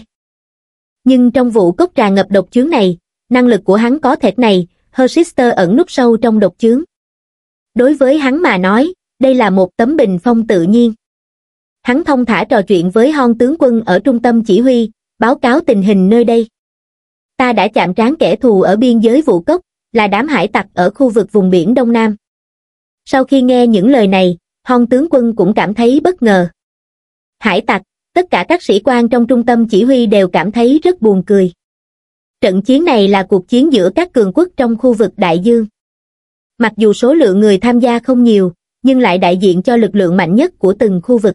Nhưng trong vụ cốc trà ngập độc chướng này, năng lực của hắn có thể này, Hersister ẩn nút sâu trong độc chướng. Đối với hắn mà nói, đây là một tấm bình phong tự nhiên. Hắn thông thả trò chuyện với hon tướng quân ở trung tâm chỉ huy, báo cáo tình hình nơi đây. Ta đã chạm trán kẻ thù ở biên giới vụ cốc, là đám hải tặc ở khu vực vùng biển Đông Nam sau khi nghe những lời này hòn tướng quân cũng cảm thấy bất ngờ hải tặc tất cả các sĩ quan trong trung tâm chỉ huy đều cảm thấy rất buồn cười trận chiến này là cuộc chiến giữa các cường quốc trong khu vực đại dương mặc dù số lượng người tham gia không nhiều nhưng lại đại diện cho lực lượng mạnh nhất của từng khu vực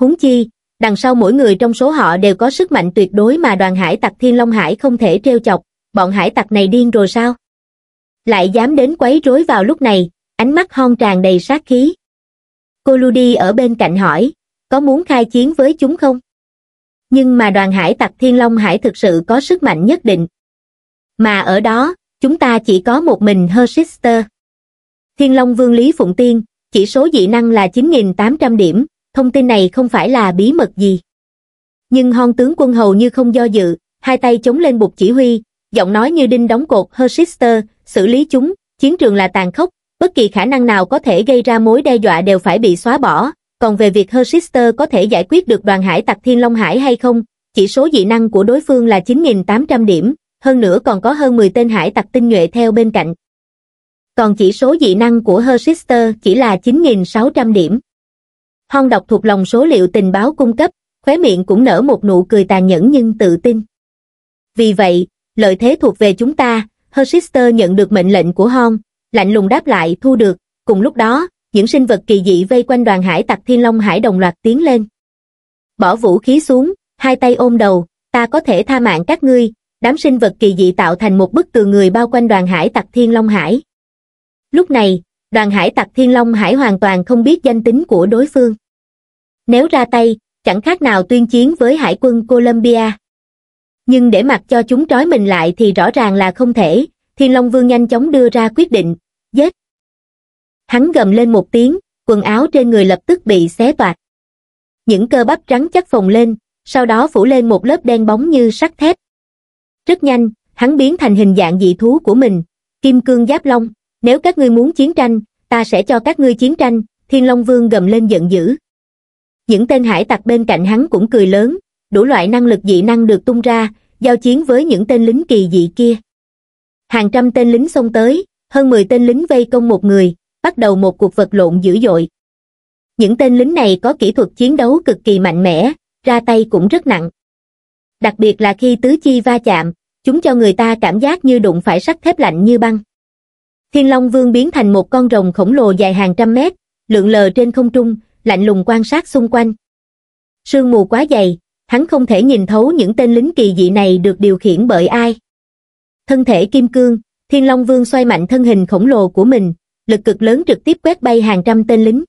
húng chi đằng sau mỗi người trong số họ đều có sức mạnh tuyệt đối mà đoàn hải tặc thiên long hải không thể trêu chọc bọn hải tặc này điên rồi sao lại dám đến quấy rối vào lúc này ánh mắt hon tràn đầy sát khí cô ludi ở bên cạnh hỏi có muốn khai chiến với chúng không nhưng mà đoàn hải tặc thiên long hải thực sự có sức mạnh nhất định mà ở đó chúng ta chỉ có một mình Sister. thiên long vương lý phụng tiên chỉ số dị năng là 9.800 điểm thông tin này không phải là bí mật gì nhưng hon tướng quân hầu như không do dự hai tay chống lên bục chỉ huy giọng nói như đinh đóng cột Sister xử lý chúng chiến trường là tàn khốc bất kỳ khả năng nào có thể gây ra mối đe dọa đều phải bị xóa bỏ, còn về việc Hersister có thể giải quyết được đoàn hải tặc Thiên Long Hải hay không, chỉ số dị năng của đối phương là 9.800 điểm, hơn nữa còn có hơn 10 tên hải tặc tinh nhuệ theo bên cạnh. Còn chỉ số dị năng của Hersister chỉ là 9.600 điểm. Hon đọc thuộc lòng số liệu tình báo cung cấp, khóe miệng cũng nở một nụ cười tàn nhẫn nhưng tự tin. Vì vậy, lợi thế thuộc về chúng ta, Hersister nhận được mệnh lệnh của Hon, lạnh lùng đáp lại thu được, cùng lúc đó, những sinh vật kỳ dị vây quanh đoàn hải tặc Thiên Long Hải đồng loạt tiến lên. Bỏ vũ khí xuống, hai tay ôm đầu, ta có thể tha mạng các ngươi, đám sinh vật kỳ dị tạo thành một bức tường người bao quanh đoàn hải tặc Thiên Long Hải. Lúc này, đoàn hải tặc Thiên Long Hải hoàn toàn không biết danh tính của đối phương. Nếu ra tay, chẳng khác nào tuyên chiến với hải quân Colombia. Nhưng để mặc cho chúng trói mình lại thì rõ ràng là không thể, thiên long vương nhanh chóng đưa ra quyết định giết hắn gầm lên một tiếng quần áo trên người lập tức bị xé toạc những cơ bắp rắn chắc phồng lên sau đó phủ lên một lớp đen bóng như sắt thép rất nhanh hắn biến thành hình dạng dị thú của mình kim cương giáp long nếu các ngươi muốn chiến tranh ta sẽ cho các ngươi chiến tranh thiên long vương gầm lên giận dữ những tên hải tặc bên cạnh hắn cũng cười lớn đủ loại năng lực dị năng được tung ra giao chiến với những tên lính kỳ dị kia hàng trăm tên lính xông tới hơn mười tên lính vây công một người bắt đầu một cuộc vật lộn dữ dội những tên lính này có kỹ thuật chiến đấu cực kỳ mạnh mẽ ra tay cũng rất nặng đặc biệt là khi tứ chi va chạm chúng cho người ta cảm giác như đụng phải sắt thép lạnh như băng thiên long vương biến thành một con rồng khổng lồ dài hàng trăm mét lượn lờ trên không trung lạnh lùng quan sát xung quanh sương mù quá dày hắn không thể nhìn thấu những tên lính kỳ dị này được điều khiển bởi ai thân thể kim cương, Thiên Long Vương xoay mạnh thân hình khổng lồ của mình, lực cực lớn trực tiếp quét bay hàng trăm tên lính.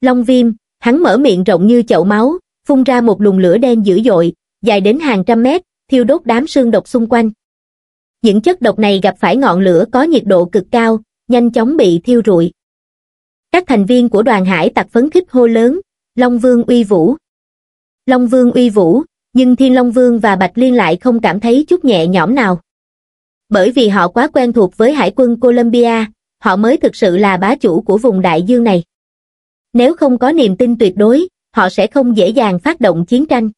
Long Viêm, hắn mở miệng rộng như chậu máu, phun ra một luồng lửa đen dữ dội, dài đến hàng trăm mét, thiêu đốt đám xương độc xung quanh. Những chất độc này gặp phải ngọn lửa có nhiệt độ cực cao, nhanh chóng bị thiêu rụi. Các thành viên của đoàn hải tặc phấn khích hô lớn, Long Vương uy vũ. Long Vương uy vũ, nhưng Thiên Long Vương và Bạch Liên lại không cảm thấy chút nhẹ nhõm nào bởi vì họ quá quen thuộc với hải quân Colombia, họ mới thực sự là bá chủ của vùng đại dương này. Nếu không có niềm tin tuyệt đối, họ sẽ không dễ dàng phát động chiến tranh.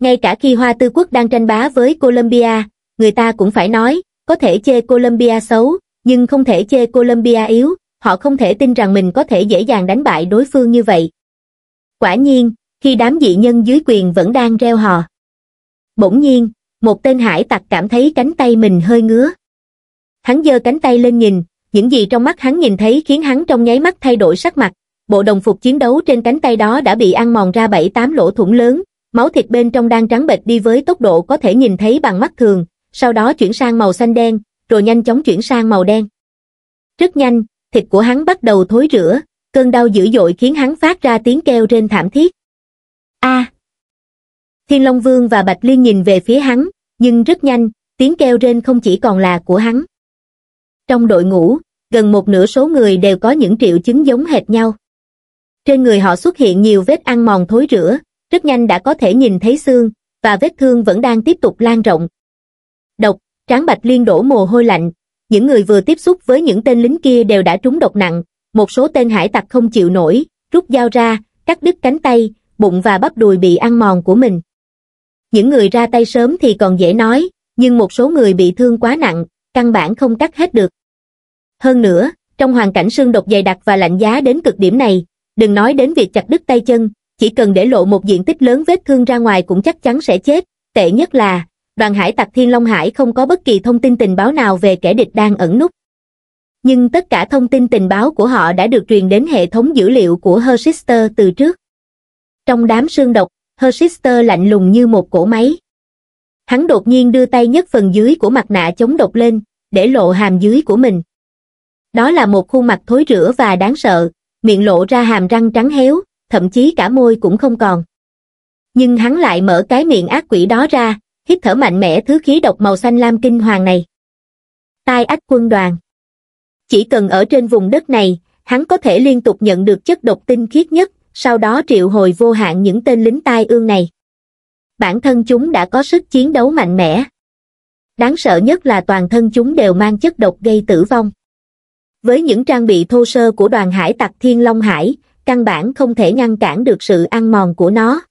Ngay cả khi Hoa Tư Quốc đang tranh bá với Colombia, người ta cũng phải nói, có thể chê Colombia xấu, nhưng không thể chê Colombia yếu, họ không thể tin rằng mình có thể dễ dàng đánh bại đối phương như vậy. Quả nhiên, khi đám dị nhân dưới quyền vẫn đang reo hò. Bỗng nhiên, một tên hải tặc cảm thấy cánh tay mình hơi ngứa. Hắn giơ cánh tay lên nhìn, những gì trong mắt hắn nhìn thấy khiến hắn trong nháy mắt thay đổi sắc mặt. Bộ đồng phục chiến đấu trên cánh tay đó đã bị ăn mòn ra bảy tám lỗ thủng lớn, máu thịt bên trong đang trắng bệch đi với tốc độ có thể nhìn thấy bằng mắt thường, sau đó chuyển sang màu xanh đen, rồi nhanh chóng chuyển sang màu đen. Rất nhanh, thịt của hắn bắt đầu thối rữa, cơn đau dữ dội khiến hắn phát ra tiếng kêu trên thảm thiết. A! À, thiên long vương và bạch liên nhìn về phía hắn nhưng rất nhanh tiếng kêu rên không chỉ còn là của hắn trong đội ngũ gần một nửa số người đều có những triệu chứng giống hệt nhau trên người họ xuất hiện nhiều vết ăn mòn thối rữa rất nhanh đã có thể nhìn thấy xương và vết thương vẫn đang tiếp tục lan rộng độc tráng bạch liên đổ mồ hôi lạnh những người vừa tiếp xúc với những tên lính kia đều đã trúng độc nặng một số tên hải tặc không chịu nổi rút dao ra cắt đứt cánh tay bụng và bắp đùi bị ăn mòn của mình những người ra tay sớm thì còn dễ nói, nhưng một số người bị thương quá nặng, căn bản không cắt hết được. Hơn nữa, trong hoàn cảnh xương độc dày đặc và lạnh giá đến cực điểm này, đừng nói đến việc chặt đứt tay chân, chỉ cần để lộ một diện tích lớn vết thương ra ngoài cũng chắc chắn sẽ chết. Tệ nhất là, đoàn hải tặc Thiên Long Hải không có bất kỳ thông tin tình báo nào về kẻ địch đang ẩn nút. Nhưng tất cả thông tin tình báo của họ đã được truyền đến hệ thống dữ liệu của Hersister từ trước. Trong đám xương độc, Hersister lạnh lùng như một cỗ máy. Hắn đột nhiên đưa tay nhấc phần dưới của mặt nạ chống độc lên, để lộ hàm dưới của mình. Đó là một khuôn mặt thối rữa và đáng sợ, miệng lộ ra hàm răng trắng héo, thậm chí cả môi cũng không còn. Nhưng hắn lại mở cái miệng ác quỷ đó ra, hít thở mạnh mẽ thứ khí độc màu xanh lam kinh hoàng này. Tai ách quân đoàn. Chỉ cần ở trên vùng đất này, hắn có thể liên tục nhận được chất độc tinh khiết nhất, sau đó triệu hồi vô hạn những tên lính tai ương này. Bản thân chúng đã có sức chiến đấu mạnh mẽ. Đáng sợ nhất là toàn thân chúng đều mang chất độc gây tử vong. Với những trang bị thô sơ của đoàn hải tặc Thiên Long Hải, căn bản không thể ngăn cản được sự ăn mòn của nó.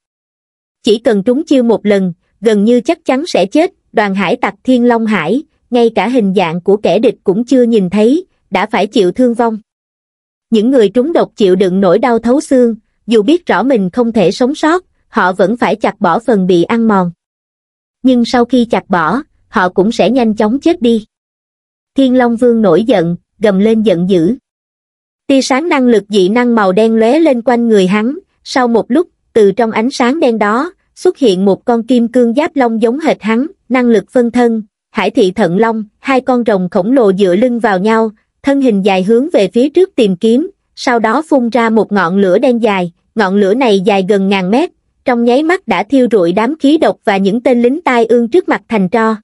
Chỉ cần trúng chiêu một lần, gần như chắc chắn sẽ chết, đoàn hải tặc Thiên Long Hải, ngay cả hình dạng của kẻ địch cũng chưa nhìn thấy, đã phải chịu thương vong. Những người trúng độc chịu đựng nỗi đau thấu xương, dù biết rõ mình không thể sống sót, họ vẫn phải chặt bỏ phần bị ăn mòn. Nhưng sau khi chặt bỏ, họ cũng sẽ nhanh chóng chết đi. Thiên Long Vương nổi giận, gầm lên giận dữ. Tia sáng năng lực dị năng màu đen lóe lên quanh người hắn, sau một lúc, từ trong ánh sáng đen đó, xuất hiện một con kim cương giáp long giống hệt hắn, năng lực phân thân, hải thị thận long, hai con rồng khổng lồ dựa lưng vào nhau, thân hình dài hướng về phía trước tìm kiếm, sau đó phun ra một ngọn lửa đen dài, ngọn lửa này dài gần ngàn mét trong nháy mắt đã thiêu rụi đám khí độc và những tên lính tai ương trước mặt thành tro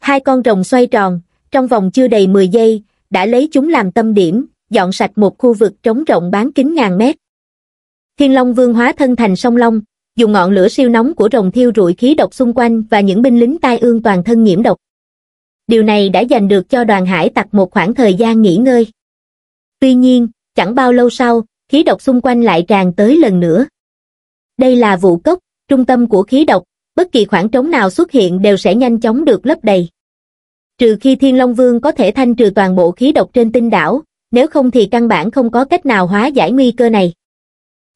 hai con rồng xoay tròn trong vòng chưa đầy 10 giây đã lấy chúng làm tâm điểm dọn sạch một khu vực trống rộng bán kính ngàn mét thiên long vương hóa thân thành sông long dùng ngọn lửa siêu nóng của rồng thiêu rụi khí độc xung quanh và những binh lính tai ương toàn thân nhiễm độc điều này đã dành được cho đoàn hải tặc một khoảng thời gian nghỉ ngơi tuy nhiên chẳng bao lâu sau khí độc xung quanh lại tràn tới lần nữa. Đây là vụ cốc, trung tâm của khí độc, bất kỳ khoảng trống nào xuất hiện đều sẽ nhanh chóng được lấp đầy. Trừ khi Thiên Long Vương có thể thanh trừ toàn bộ khí độc trên tinh đảo, nếu không thì căn bản không có cách nào hóa giải nguy cơ này.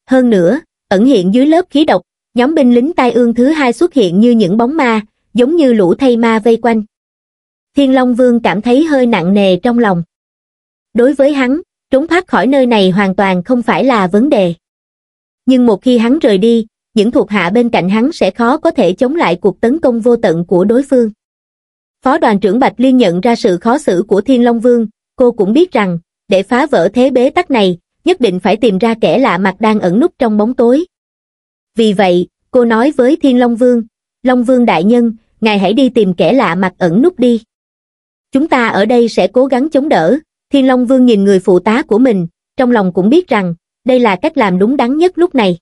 Hơn nữa, ẩn hiện dưới lớp khí độc, nhóm binh lính tai ương thứ hai xuất hiện như những bóng ma, giống như lũ thây ma vây quanh. Thiên Long Vương cảm thấy hơi nặng nề trong lòng. Đối với hắn, trốn thoát khỏi nơi này hoàn toàn không phải là vấn đề. Nhưng một khi hắn rời đi, những thuộc hạ bên cạnh hắn sẽ khó có thể chống lại cuộc tấn công vô tận của đối phương. Phó đoàn trưởng Bạch Liên nhận ra sự khó xử của Thiên Long Vương, cô cũng biết rằng, để phá vỡ thế bế tắc này, nhất định phải tìm ra kẻ lạ mặt đang ẩn nút trong bóng tối. Vì vậy, cô nói với Thiên Long Vương, Long Vương đại nhân, ngài hãy đi tìm kẻ lạ mặt ẩn nút đi. Chúng ta ở đây sẽ cố gắng chống đỡ, Thiên Long Vương nhìn người phụ tá của mình, trong lòng cũng biết rằng, đây là cách làm đúng đắn nhất lúc này.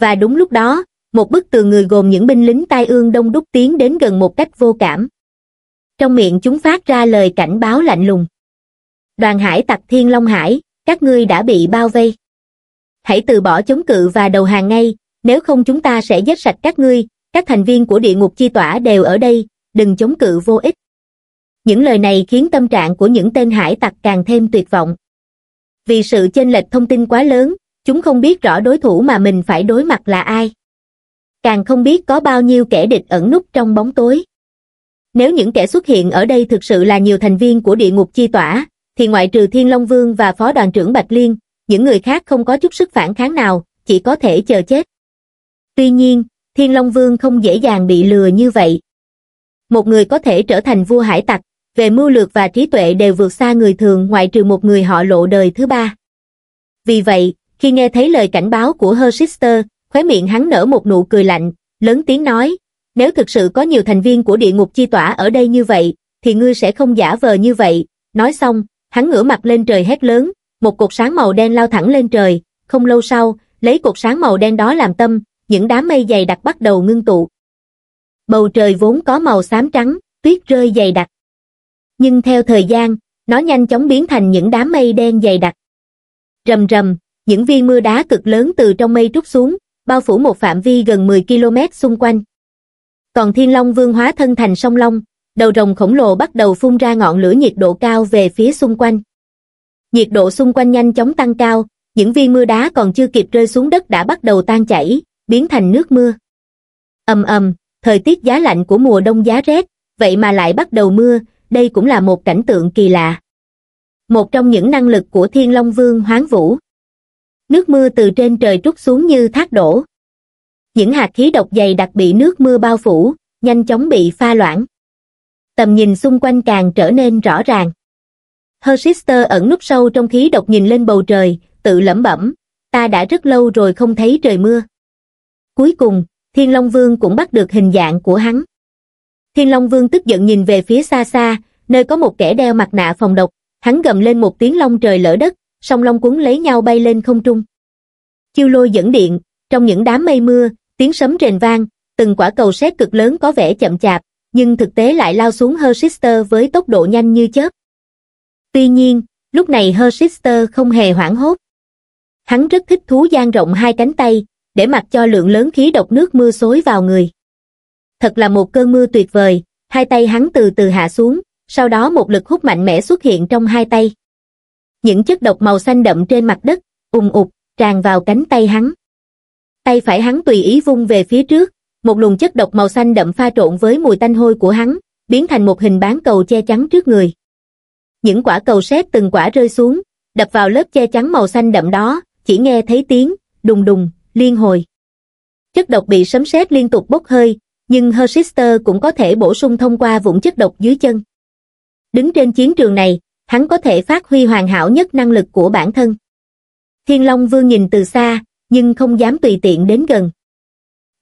Và đúng lúc đó, một bức tường người gồm những binh lính tai ương đông đúc tiến đến gần một cách vô cảm. Trong miệng chúng phát ra lời cảnh báo lạnh lùng. Đoàn hải tặc Thiên Long Hải, các ngươi đã bị bao vây. Hãy từ bỏ chống cự và đầu hàng ngay, nếu không chúng ta sẽ giết sạch các ngươi, các thành viên của địa ngục chi tỏa đều ở đây, đừng chống cự vô ích những lời này khiến tâm trạng của những tên hải tặc càng thêm tuyệt vọng vì sự chênh lệch thông tin quá lớn chúng không biết rõ đối thủ mà mình phải đối mặt là ai càng không biết có bao nhiêu kẻ địch ẩn núp trong bóng tối nếu những kẻ xuất hiện ở đây thực sự là nhiều thành viên của địa ngục chi tỏa thì ngoại trừ thiên long vương và phó đoàn trưởng bạch liên những người khác không có chút sức phản kháng nào chỉ có thể chờ chết tuy nhiên thiên long vương không dễ dàng bị lừa như vậy một người có thể trở thành vua hải tặc về mưu lược và trí tuệ đều vượt xa người thường ngoại trừ một người họ lộ đời thứ ba. Vì vậy, khi nghe thấy lời cảnh báo của Hersister, khóe miệng hắn nở một nụ cười lạnh, lớn tiếng nói, nếu thực sự có nhiều thành viên của địa ngục chi tỏa ở đây như vậy, thì ngươi sẽ không giả vờ như vậy. Nói xong, hắn ngửa mặt lên trời hét lớn, một cột sáng màu đen lao thẳng lên trời, không lâu sau, lấy cột sáng màu đen đó làm tâm, những đám mây dày đặc bắt đầu ngưng tụ. Bầu trời vốn có màu xám trắng, tuyết rơi dày đặc nhưng theo thời gian, nó nhanh chóng biến thành những đám mây đen dày đặc. Rầm rầm, những viên mưa đá cực lớn từ trong mây trút xuống, bao phủ một phạm vi gần 10 km xung quanh. Còn Thiên Long Vương hóa thân thành sông Long, đầu rồng khổng lồ bắt đầu phun ra ngọn lửa nhiệt độ cao về phía xung quanh. Nhiệt độ xung quanh nhanh chóng tăng cao, những viên mưa đá còn chưa kịp rơi xuống đất đã bắt đầu tan chảy, biến thành nước mưa. Ầm ầm, thời tiết giá lạnh của mùa đông giá rét, vậy mà lại bắt đầu mưa, đây cũng là một cảnh tượng kỳ lạ. Một trong những năng lực của Thiên Long Vương Hoán Vũ. Nước mưa từ trên trời trút xuống như thác đổ. Những hạt khí độc dày đặc bị nước mưa bao phủ, nhanh chóng bị pha loãng. Tầm nhìn xung quanh càng trở nên rõ ràng. Hersister ẩn nút sâu trong khí độc nhìn lên bầu trời, tự lẩm bẩm, ta đã rất lâu rồi không thấy trời mưa. Cuối cùng, Thiên Long Vương cũng bắt được hình dạng của hắn thiên long vương tức giận nhìn về phía xa xa nơi có một kẻ đeo mặt nạ phòng độc hắn gầm lên một tiếng long trời lỡ đất song long cuốn lấy nhau bay lên không trung chiêu lôi dẫn điện trong những đám mây mưa tiếng sấm rền vang từng quả cầu sét cực lớn có vẻ chậm chạp nhưng thực tế lại lao xuống hơ sister với tốc độ nhanh như chớp tuy nhiên lúc này hơ sister không hề hoảng hốt hắn rất thích thú dang rộng hai cánh tay để mặc cho lượng lớn khí độc nước mưa xối vào người thật là một cơn mưa tuyệt vời, hai tay hắn từ từ hạ xuống, sau đó một lực hút mạnh mẽ xuất hiện trong hai tay. Những chất độc màu xanh đậm trên mặt đất, ùng ụt, tràn vào cánh tay hắn. Tay phải hắn tùy ý vung về phía trước, một luồng chất độc màu xanh đậm pha trộn với mùi tanh hôi của hắn, biến thành một hình bán cầu che chắn trước người. Những quả cầu sét từng quả rơi xuống, đập vào lớp che chắn màu xanh đậm đó, chỉ nghe thấy tiếng, đùng đùng, liên hồi. Chất độc bị sấm sét liên tục bốc hơi, nhưng Hersister cũng có thể bổ sung thông qua vũng chất độc dưới chân. Đứng trên chiến trường này, hắn có thể phát huy hoàn hảo nhất năng lực của bản thân. Thiên Long Vương nhìn từ xa, nhưng không dám tùy tiện đến gần.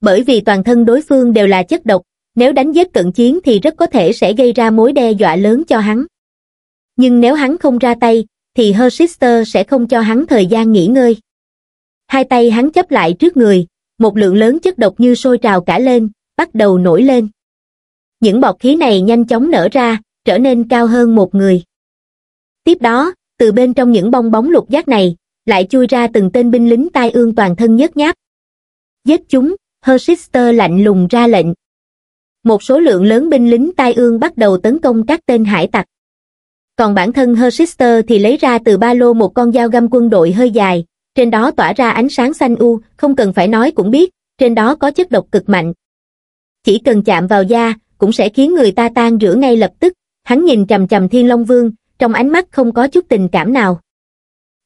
Bởi vì toàn thân đối phương đều là chất độc, nếu đánh giết cận chiến thì rất có thể sẽ gây ra mối đe dọa lớn cho hắn. Nhưng nếu hắn không ra tay, thì Hersister sẽ không cho hắn thời gian nghỉ ngơi. Hai tay hắn chấp lại trước người, một lượng lớn chất độc như sôi trào cả lên, bắt đầu nổi lên những bọt khí này nhanh chóng nở ra trở nên cao hơn một người tiếp đó từ bên trong những bong bóng lục giác này lại chui ra từng tên binh lính tai ương toàn thân nhớt nháp giết chúng hersister lạnh lùng ra lệnh một số lượng lớn binh lính tai ương bắt đầu tấn công các tên hải tặc còn bản thân hersister thì lấy ra từ ba lô một con dao găm quân đội hơi dài trên đó tỏa ra ánh sáng xanh u không cần phải nói cũng biết trên đó có chất độc cực mạnh chỉ cần chạm vào da cũng sẽ khiến người ta tan rửa ngay lập tức hắn nhìn trầm trầm thiên long vương trong ánh mắt không có chút tình cảm nào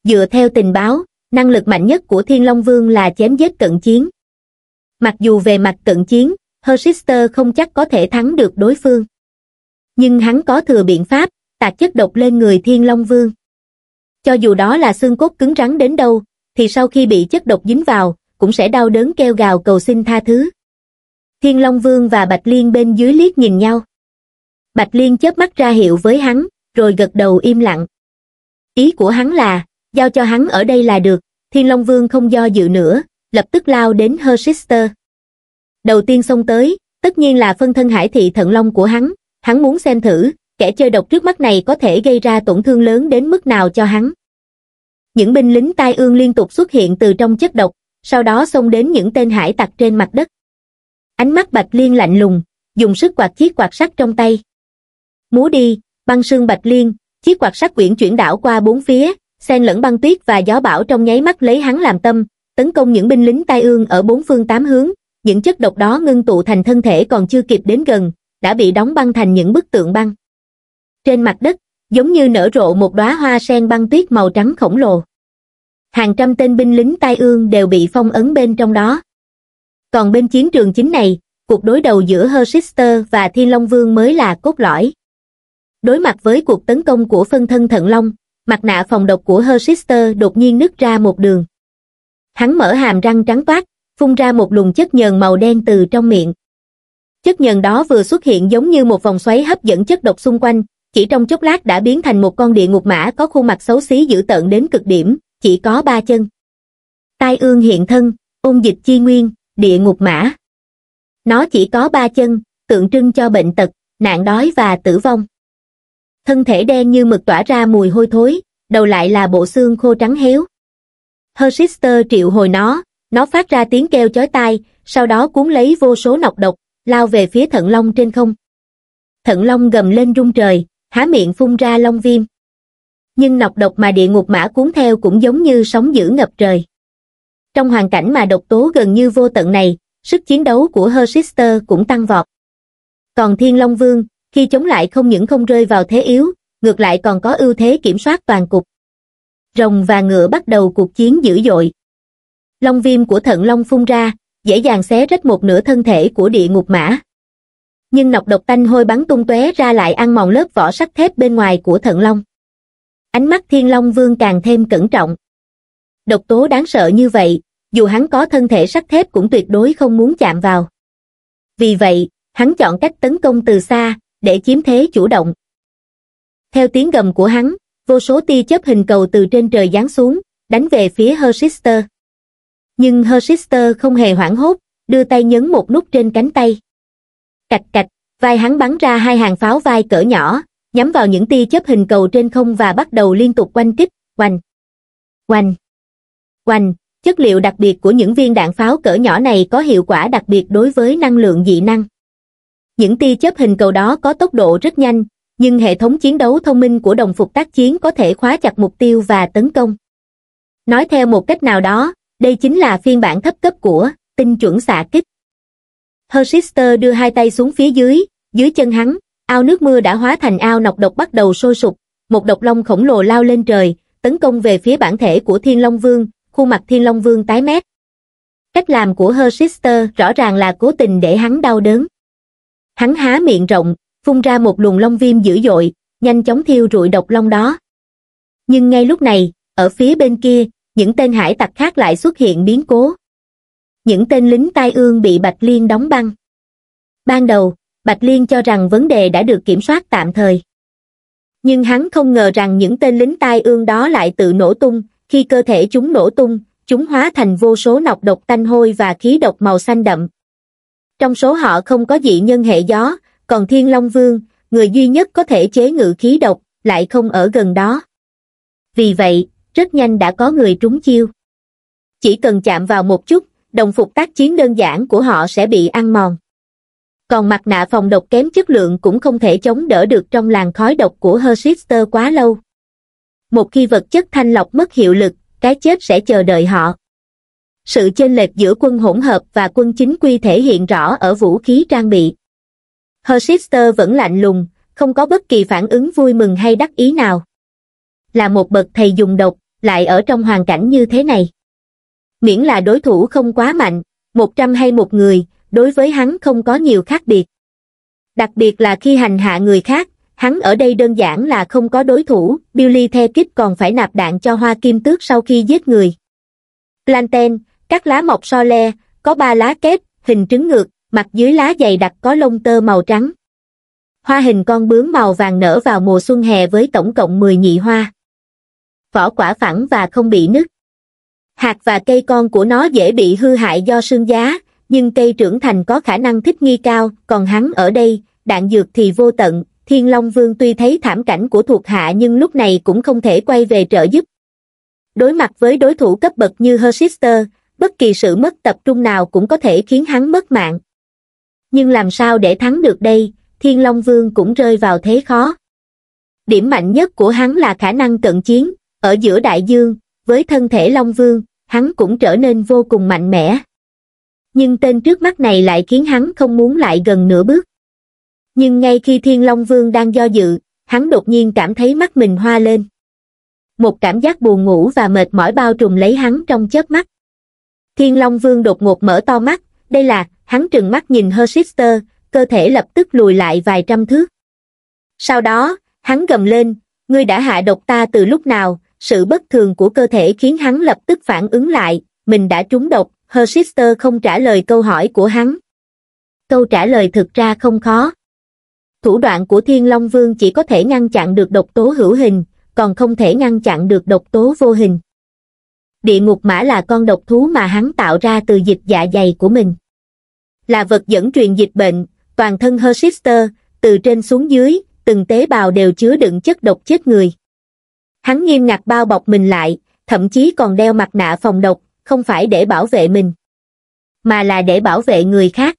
dựa theo tình báo năng lực mạnh nhất của thiên long vương là chém giết cận chiến mặc dù về mặt cận chiến hersister không chắc có thể thắng được đối phương nhưng hắn có thừa biện pháp tạc chất độc lên người thiên long vương cho dù đó là xương cốt cứng rắn đến đâu thì sau khi bị chất độc dính vào cũng sẽ đau đớn kêu gào cầu xin tha thứ thiên long vương và bạch liên bên dưới liếc nhìn nhau bạch liên chớp mắt ra hiệu với hắn rồi gật đầu im lặng ý của hắn là giao cho hắn ở đây là được thiên long vương không do dự nữa lập tức lao đến hơ sister đầu tiên xông tới tất nhiên là phân thân hải thị thận long của hắn hắn muốn xem thử kẻ chơi độc trước mắt này có thể gây ra tổn thương lớn đến mức nào cho hắn những binh lính tai ương liên tục xuất hiện từ trong chất độc sau đó xông đến những tên hải tặc trên mặt đất ánh mắt Bạch Liên lạnh lùng, dùng sức quạt chiếc quạt sắt trong tay. Múa đi, băng sương Bạch Liên, chiếc quạt sắt quyển chuyển đảo qua bốn phía, xen lẫn băng tuyết và gió bão trong nháy mắt lấy hắn làm tâm, tấn công những binh lính tai ương ở bốn phương tám hướng, những chất độc đó ngưng tụ thành thân thể còn chưa kịp đến gần, đã bị đóng băng thành những bức tượng băng. Trên mặt đất, giống như nở rộ một đóa hoa sen băng tuyết màu trắng khổng lồ. Hàng trăm tên binh lính tai ương đều bị phong ấn bên trong đó. Còn bên chiến trường chính này, cuộc đối đầu giữa Hersister và Thiên Long Vương mới là cốt lõi. Đối mặt với cuộc tấn công của phân thân Thận Long, mặt nạ phòng độc của Hersister đột nhiên nứt ra một đường. Hắn mở hàm răng trắng toát, phun ra một luồng chất nhờn màu đen từ trong miệng. Chất nhờn đó vừa xuất hiện giống như một vòng xoáy hấp dẫn chất độc xung quanh, chỉ trong chốc lát đã biến thành một con địa ngục mã có khuôn mặt xấu xí dữ tợn đến cực điểm, chỉ có ba chân. Tai ương hiện thân, ôn dịch chi nguyên, địa ngục mã. Nó chỉ có ba chân, tượng trưng cho bệnh tật, nạn đói và tử vong. Thân thể đen như mực tỏa ra mùi hôi thối, đầu lại là bộ xương khô trắng héo. Hersister triệu hồi nó, nó phát ra tiếng kêu chói tai, sau đó cuốn lấy vô số nọc độc, lao về phía thận long trên không. Thận long gầm lên rung trời, há miệng phun ra long viêm. Nhưng nọc độc mà địa ngục mã cuốn theo cũng giống như sóng dữ ngập trời trong hoàn cảnh mà độc tố gần như vô tận này sức chiến đấu của Hersister cũng tăng vọt còn thiên long vương khi chống lại không những không rơi vào thế yếu ngược lại còn có ưu thế kiểm soát toàn cục rồng và ngựa bắt đầu cuộc chiến dữ dội long viêm của thận long phun ra dễ dàng xé rách một nửa thân thể của địa ngục mã nhưng nọc độc tanh hôi bắn tung tóe ra lại ăn mòn lớp vỏ sắt thép bên ngoài của thận long ánh mắt thiên long vương càng thêm cẩn trọng độc tố đáng sợ như vậy, dù hắn có thân thể sắt thép cũng tuyệt đối không muốn chạm vào. Vì vậy, hắn chọn cách tấn công từ xa, để chiếm thế chủ động. Theo tiếng gầm của hắn, vô số tia chớp hình cầu từ trên trời giáng xuống, đánh về phía Hersister. Nhưng Hersister không hề hoảng hốt, đưa tay nhấn một nút trên cánh tay. Cạch cạch, vai hắn bắn ra hai hàng pháo vai cỡ nhỏ, nhắm vào những tia chớp hình cầu trên không và bắt đầu liên tục quanh kích, oanh, oanh. Oanh, chất liệu đặc biệt của những viên đạn pháo cỡ nhỏ này có hiệu quả đặc biệt đối với năng lượng dị năng. Những tia chớp hình cầu đó có tốc độ rất nhanh, nhưng hệ thống chiến đấu thông minh của đồng phục tác chiến có thể khóa chặt mục tiêu và tấn công. Nói theo một cách nào đó, đây chính là phiên bản thấp cấp của tinh chuẩn xạ kích. Hersister đưa hai tay xuống phía dưới, dưới chân hắn, ao nước mưa đã hóa thành ao nọc độc bắt đầu sôi sụp. một độc long khổng lồ lao lên trời, tấn công về phía bản thể của Thiên Long Vương, khuôn mặt Thiên Long Vương tái mét. Cách làm của sister rõ ràng là cố tình để hắn đau đớn. Hắn há miệng rộng, phun ra một luồng long viêm dữ dội, nhanh chóng thiêu rụi độc long đó. Nhưng ngay lúc này, ở phía bên kia, những tên hải tặc khác lại xuất hiện biến cố. Những tên lính tai ương bị Bạch Liên đóng băng. Ban đầu, Bạch Liên cho rằng vấn đề đã được kiểm soát tạm thời. Nhưng hắn không ngờ rằng những tên lính tai ương đó lại tự nổ tung, khi cơ thể chúng nổ tung chúng hóa thành vô số nọc độc tanh hôi và khí độc màu xanh đậm trong số họ không có dị nhân hệ gió còn thiên long vương người duy nhất có thể chế ngự khí độc lại không ở gần đó vì vậy rất nhanh đã có người trúng chiêu chỉ cần chạm vào một chút đồng phục tác chiến đơn giản của họ sẽ bị ăn mòn còn mặt nạ phòng độc kém chất lượng cũng không thể chống đỡ được trong làn khói độc của Hersister quá lâu một khi vật chất thanh lọc mất hiệu lực cái chết sẽ chờ đợi họ sự chênh lệch giữa quân hỗn hợp và quân chính quy thể hiện rõ ở vũ khí trang bị hersister vẫn lạnh lùng không có bất kỳ phản ứng vui mừng hay đắc ý nào là một bậc thầy dùng độc lại ở trong hoàn cảnh như thế này miễn là đối thủ không quá mạnh một trăm hay một người đối với hắn không có nhiều khác biệt đặc biệt là khi hành hạ người khác hắn ở đây đơn giản là không có đối thủ billy the kid còn phải nạp đạn cho hoa kim tước sau khi giết người plantain các lá mọc so le có ba lá kép hình trứng ngược mặt dưới lá dày đặc có lông tơ màu trắng hoa hình con bướm màu vàng nở vào mùa xuân hè với tổng cộng 10 nhị hoa vỏ quả phẳng và không bị nứt hạt và cây con của nó dễ bị hư hại do sương giá nhưng cây trưởng thành có khả năng thích nghi cao còn hắn ở đây đạn dược thì vô tận Thiên Long Vương tuy thấy thảm cảnh của thuộc hạ nhưng lúc này cũng không thể quay về trợ giúp. Đối mặt với đối thủ cấp bậc như Hersister, bất kỳ sự mất tập trung nào cũng có thể khiến hắn mất mạng. Nhưng làm sao để thắng được đây, Thiên Long Vương cũng rơi vào thế khó. Điểm mạnh nhất của hắn là khả năng cận chiến, ở giữa đại dương, với thân thể Long Vương, hắn cũng trở nên vô cùng mạnh mẽ. Nhưng tên trước mắt này lại khiến hắn không muốn lại gần nửa bước nhưng ngay khi thiên long vương đang do dự hắn đột nhiên cảm thấy mắt mình hoa lên một cảm giác buồn ngủ và mệt mỏi bao trùm lấy hắn trong chớp mắt thiên long vương đột ngột mở to mắt đây là hắn trừng mắt nhìn hơ sister cơ thể lập tức lùi lại vài trăm thước sau đó hắn gầm lên ngươi đã hạ độc ta từ lúc nào sự bất thường của cơ thể khiến hắn lập tức phản ứng lại mình đã trúng độc her sister không trả lời câu hỏi của hắn câu trả lời thực ra không khó thủ đoạn của Thiên Long Vương chỉ có thể ngăn chặn được độc tố hữu hình, còn không thể ngăn chặn được độc tố vô hình. Địa ngục mã là con độc thú mà hắn tạo ra từ dịch dạ dày của mình. Là vật dẫn truyền dịch bệnh, toàn thân Hersister, từ trên xuống dưới, từng tế bào đều chứa đựng chất độc chết người. Hắn nghiêm ngặt bao bọc mình lại, thậm chí còn đeo mặt nạ phòng độc, không phải để bảo vệ mình, mà là để bảo vệ người khác.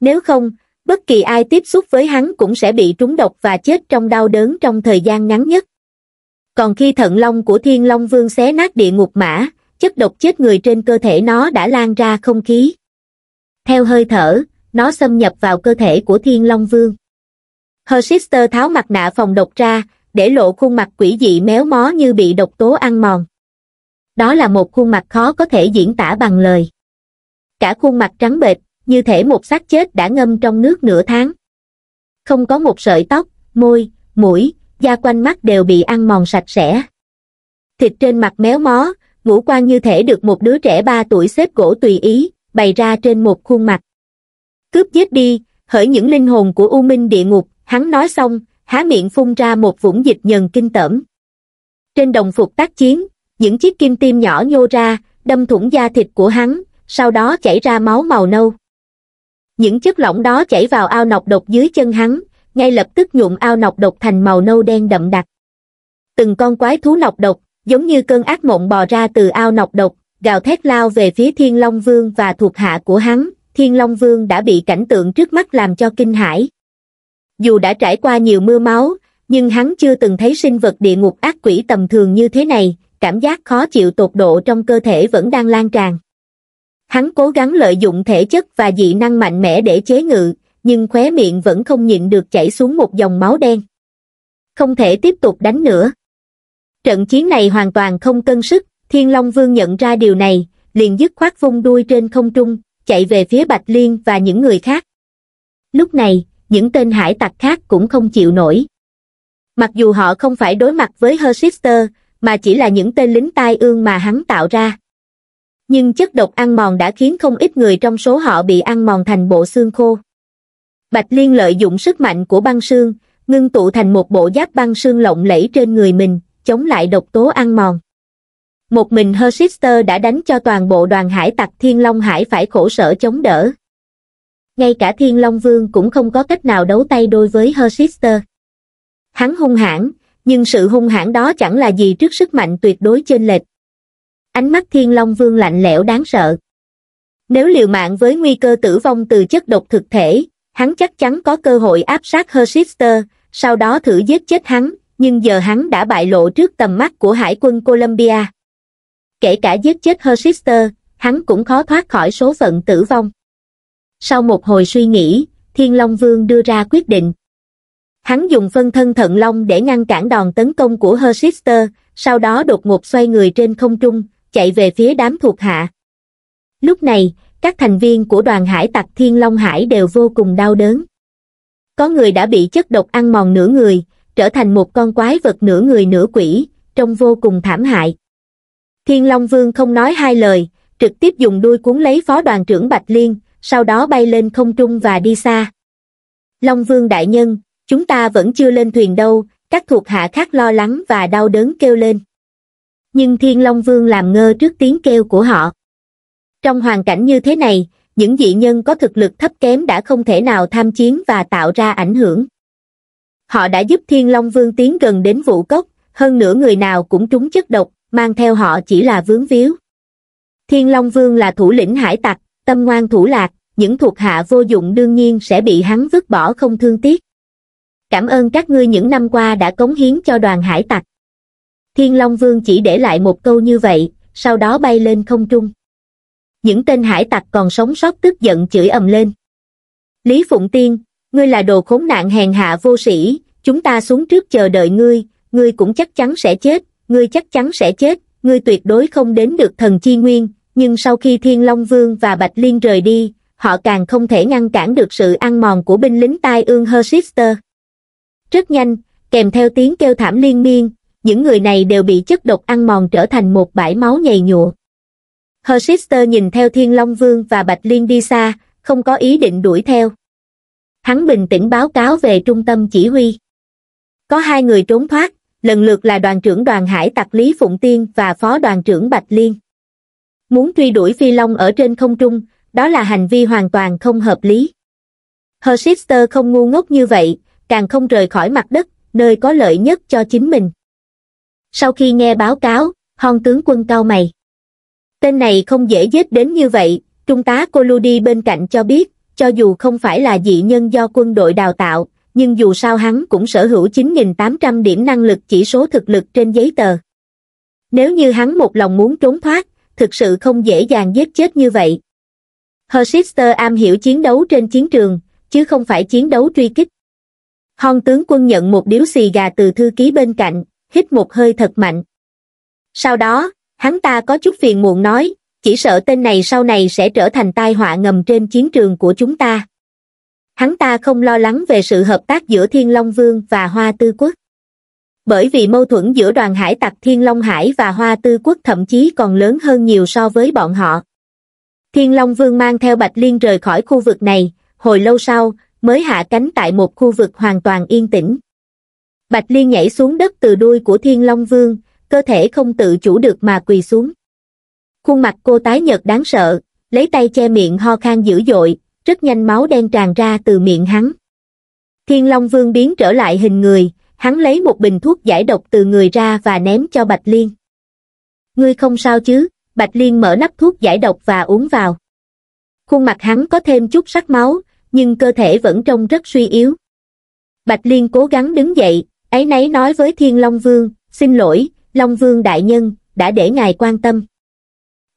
Nếu không, bất kỳ ai tiếp xúc với hắn cũng sẽ bị trúng độc và chết trong đau đớn trong thời gian ngắn nhất còn khi thận long của thiên long vương xé nát địa ngục mã chất độc chết người trên cơ thể nó đã lan ra không khí theo hơi thở nó xâm nhập vào cơ thể của thiên long vương hersister tháo mặt nạ phòng độc ra để lộ khuôn mặt quỷ dị méo mó như bị độc tố ăn mòn đó là một khuôn mặt khó có thể diễn tả bằng lời cả khuôn mặt trắng bệch như thể một xác chết đã ngâm trong nước nửa tháng không có một sợi tóc môi mũi da quanh mắt đều bị ăn mòn sạch sẽ thịt trên mặt méo mó ngũ quan như thể được một đứa trẻ ba tuổi xếp gỗ tùy ý bày ra trên một khuôn mặt cướp giết đi hỡi những linh hồn của u minh địa ngục hắn nói xong há miệng phun ra một vũng dịch nhần kinh tởm trên đồng phục tác chiến những chiếc kim tim nhỏ nhô ra đâm thủng da thịt của hắn sau đó chảy ra máu màu nâu những chất lỏng đó chảy vào ao nọc độc dưới chân hắn, ngay lập tức nhuộm ao nọc độc thành màu nâu đen đậm đặc. Từng con quái thú nọc độc, giống như cơn ác mộng bò ra từ ao nọc độc, gào thét lao về phía Thiên Long Vương và thuộc hạ của hắn, Thiên Long Vương đã bị cảnh tượng trước mắt làm cho kinh hãi. Dù đã trải qua nhiều mưa máu, nhưng hắn chưa từng thấy sinh vật địa ngục ác quỷ tầm thường như thế này, cảm giác khó chịu tột độ trong cơ thể vẫn đang lan tràn hắn cố gắng lợi dụng thể chất và dị năng mạnh mẽ để chế ngự, nhưng khóe miệng vẫn không nhịn được chảy xuống một dòng máu đen. Không thể tiếp tục đánh nữa. Trận chiến này hoàn toàn không cân sức, Thiên Long Vương nhận ra điều này, liền dứt khoát vung đuôi trên không trung, chạy về phía Bạch Liên và những người khác. Lúc này, những tên hải tặc khác cũng không chịu nổi. Mặc dù họ không phải đối mặt với Hersister, mà chỉ là những tên lính tai ương mà hắn tạo ra nhưng chất độc ăn mòn đã khiến không ít người trong số họ bị ăn mòn thành bộ xương khô. Bạch Liên lợi dụng sức mạnh của băng xương, ngưng tụ thành một bộ giáp băng xương lộng lẫy trên người mình, chống lại độc tố ăn mòn. Một mình Hersister đã đánh cho toàn bộ đoàn hải tặc Thiên Long Hải phải khổ sở chống đỡ. Ngay cả Thiên Long Vương cũng không có cách nào đấu tay đôi với Hersister. Hắn hung hãn, nhưng sự hung hãn đó chẳng là gì trước sức mạnh tuyệt đối chênh lệch ánh mắt thiên long vương lạnh lẽo đáng sợ nếu liều mạng với nguy cơ tử vong từ chất độc thực thể hắn chắc chắn có cơ hội áp sát hersister sau đó thử giết chết hắn nhưng giờ hắn đã bại lộ trước tầm mắt của hải quân colombia kể cả giết chết hersister hắn cũng khó thoát khỏi số phận tử vong sau một hồi suy nghĩ thiên long vương đưa ra quyết định hắn dùng phân thân thận long để ngăn cản đòn tấn công của hersister sau đó đột ngột xoay người trên không trung chạy về phía đám thuộc hạ. Lúc này, các thành viên của đoàn hải tặc Thiên Long Hải đều vô cùng đau đớn. Có người đã bị chất độc ăn mòn nửa người, trở thành một con quái vật nửa người nửa quỷ, trông vô cùng thảm hại. Thiên Long Vương không nói hai lời, trực tiếp dùng đuôi cuốn lấy phó đoàn trưởng Bạch Liên, sau đó bay lên không trung và đi xa. Long Vương đại nhân, chúng ta vẫn chưa lên thuyền đâu, các thuộc hạ khác lo lắng và đau đớn kêu lên nhưng thiên long vương làm ngơ trước tiếng kêu của họ trong hoàn cảnh như thế này những dị nhân có thực lực thấp kém đã không thể nào tham chiến và tạo ra ảnh hưởng họ đã giúp thiên long vương tiến gần đến vũ cốc hơn nữa người nào cũng trúng chất độc mang theo họ chỉ là vướng víu thiên long vương là thủ lĩnh hải tặc tâm ngoan thủ lạc những thuộc hạ vô dụng đương nhiên sẽ bị hắn vứt bỏ không thương tiếc cảm ơn các ngươi những năm qua đã cống hiến cho đoàn hải tặc Thiên Long Vương chỉ để lại một câu như vậy, sau đó bay lên không trung. Những tên hải tặc còn sống sót tức giận chửi ầm lên. Lý Phụng Tiên, ngươi là đồ khốn nạn hèn hạ vô sĩ, chúng ta xuống trước chờ đợi ngươi, ngươi cũng chắc chắn sẽ chết, ngươi chắc chắn sẽ chết, ngươi tuyệt đối không đến được thần chi nguyên, nhưng sau khi Thiên Long Vương và Bạch Liên rời đi, họ càng không thể ngăn cản được sự ăn mòn của binh lính tai ương Hersister. Rất nhanh, kèm theo tiếng kêu thảm liên miên, những người này đều bị chất độc ăn mòn trở thành một bãi máu nhầy nhụa. Hersister nhìn theo Thiên Long Vương và Bạch Liên đi xa, không có ý định đuổi theo. Hắn bình tĩnh báo cáo về trung tâm chỉ huy. Có hai người trốn thoát, lần lượt là đoàn trưởng đoàn hải tặc Lý Phụng Tiên và phó đoàn trưởng Bạch Liên. Muốn truy đuổi Phi Long ở trên không trung, đó là hành vi hoàn toàn không hợp lý. Hersister không ngu ngốc như vậy, càng không rời khỏi mặt đất, nơi có lợi nhất cho chính mình sau khi nghe báo cáo, hòn tướng quân cau mày. Tên này không dễ giết đến như vậy, trung tá Coludi bên cạnh cho biết, cho dù không phải là dị nhân do quân đội đào tạo, nhưng dù sao hắn cũng sở hữu 9.800 điểm năng lực chỉ số thực lực trên giấy tờ. Nếu như hắn một lòng muốn trốn thoát, thực sự không dễ dàng giết chết như vậy. Hersister am hiểu chiến đấu trên chiến trường, chứ không phải chiến đấu truy kích. hòn tướng quân nhận một điếu xì gà từ thư ký bên cạnh, hít một hơi thật mạnh. Sau đó, hắn ta có chút phiền muộn nói, chỉ sợ tên này sau này sẽ trở thành tai họa ngầm trên chiến trường của chúng ta. Hắn ta không lo lắng về sự hợp tác giữa Thiên Long Vương và Hoa Tư Quốc. Bởi vì mâu thuẫn giữa đoàn hải tặc Thiên Long Hải và Hoa Tư Quốc thậm chí còn lớn hơn nhiều so với bọn họ. Thiên Long Vương mang theo Bạch Liên rời khỏi khu vực này, hồi lâu sau, mới hạ cánh tại một khu vực hoàn toàn yên tĩnh. Bạch Liên nhảy xuống đất từ đuôi của Thiên Long Vương, cơ thể không tự chủ được mà quỳ xuống. Khuôn mặt cô tái nhợt đáng sợ, lấy tay che miệng ho khan dữ dội, rất nhanh máu đen tràn ra từ miệng hắn. Thiên Long Vương biến trở lại hình người, hắn lấy một bình thuốc giải độc từ người ra và ném cho Bạch Liên. Ngươi không sao chứ, Bạch Liên mở nắp thuốc giải độc và uống vào. Khuôn mặt hắn có thêm chút sắc máu, nhưng cơ thể vẫn trông rất suy yếu. Bạch Liên cố gắng đứng dậy, ấy nấy nói với Thiên Long Vương, xin lỗi, Long Vương đại nhân, đã để ngài quan tâm.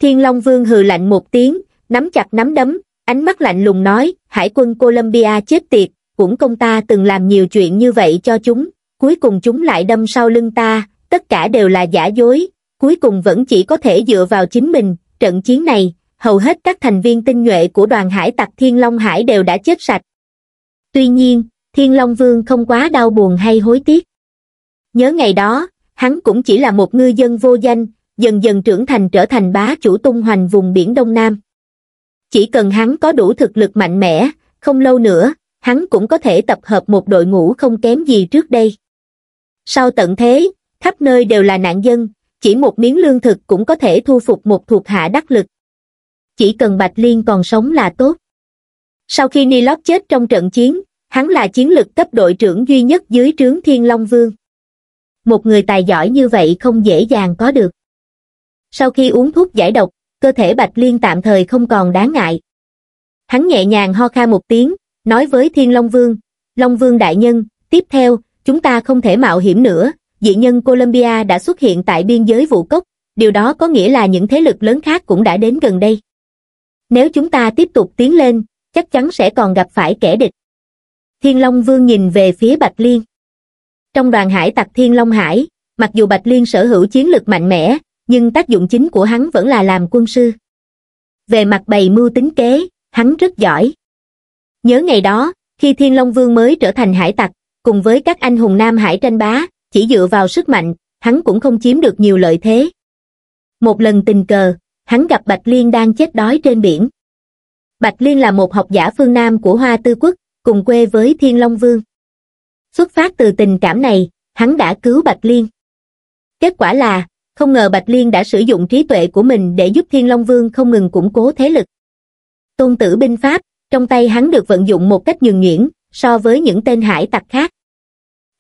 Thiên Long Vương hừ lạnh một tiếng, nắm chặt nắm đấm, ánh mắt lạnh lùng nói, hải quân Colombia chết tiệt, cũng công ta từng làm nhiều chuyện như vậy cho chúng, cuối cùng chúng lại đâm sau lưng ta, tất cả đều là giả dối, cuối cùng vẫn chỉ có thể dựa vào chính mình, trận chiến này, hầu hết các thành viên tinh nhuệ của đoàn hải tặc Thiên Long Hải đều đã chết sạch. Tuy nhiên, Thiên Long Vương không quá đau buồn hay hối tiếc. Nhớ ngày đó, hắn cũng chỉ là một ngư dân vô danh, dần dần trưởng thành trở thành bá chủ tung hoành vùng biển Đông Nam. Chỉ cần hắn có đủ thực lực mạnh mẽ, không lâu nữa, hắn cũng có thể tập hợp một đội ngũ không kém gì trước đây. Sau tận thế, khắp nơi đều là nạn dân, chỉ một miếng lương thực cũng có thể thu phục một thuộc hạ đắc lực. Chỉ cần Bạch Liên còn sống là tốt. Sau khi Nilop chết trong trận chiến, hắn là chiến lực cấp đội trưởng duy nhất dưới trướng Thiên Long Vương. Một người tài giỏi như vậy không dễ dàng có được. Sau khi uống thuốc giải độc, cơ thể Bạch Liên tạm thời không còn đáng ngại. Hắn nhẹ nhàng ho kha một tiếng, nói với Thiên Long Vương, Long Vương đại nhân, tiếp theo, chúng ta không thể mạo hiểm nữa, dị nhân Colombia đã xuất hiện tại biên giới vụ cốc, điều đó có nghĩa là những thế lực lớn khác cũng đã đến gần đây. Nếu chúng ta tiếp tục tiến lên, chắc chắn sẽ còn gặp phải kẻ địch thiên long vương nhìn về phía bạch liên trong đoàn hải tặc thiên long hải mặc dù bạch liên sở hữu chiến lực mạnh mẽ nhưng tác dụng chính của hắn vẫn là làm quân sư về mặt bày mưu tính kế hắn rất giỏi nhớ ngày đó khi thiên long vương mới trở thành hải tặc cùng với các anh hùng nam hải tranh bá chỉ dựa vào sức mạnh hắn cũng không chiếm được nhiều lợi thế một lần tình cờ hắn gặp bạch liên đang chết đói trên biển bạch liên là một học giả phương nam của hoa tư quốc cùng quê với Thiên Long Vương. Xuất phát từ tình cảm này, hắn đã cứu Bạch Liên. Kết quả là, không ngờ Bạch Liên đã sử dụng trí tuệ của mình để giúp Thiên Long Vương không ngừng củng cố thế lực. Tôn tử binh pháp, trong tay hắn được vận dụng một cách nhường nhuyễn, so với những tên hải tặc khác.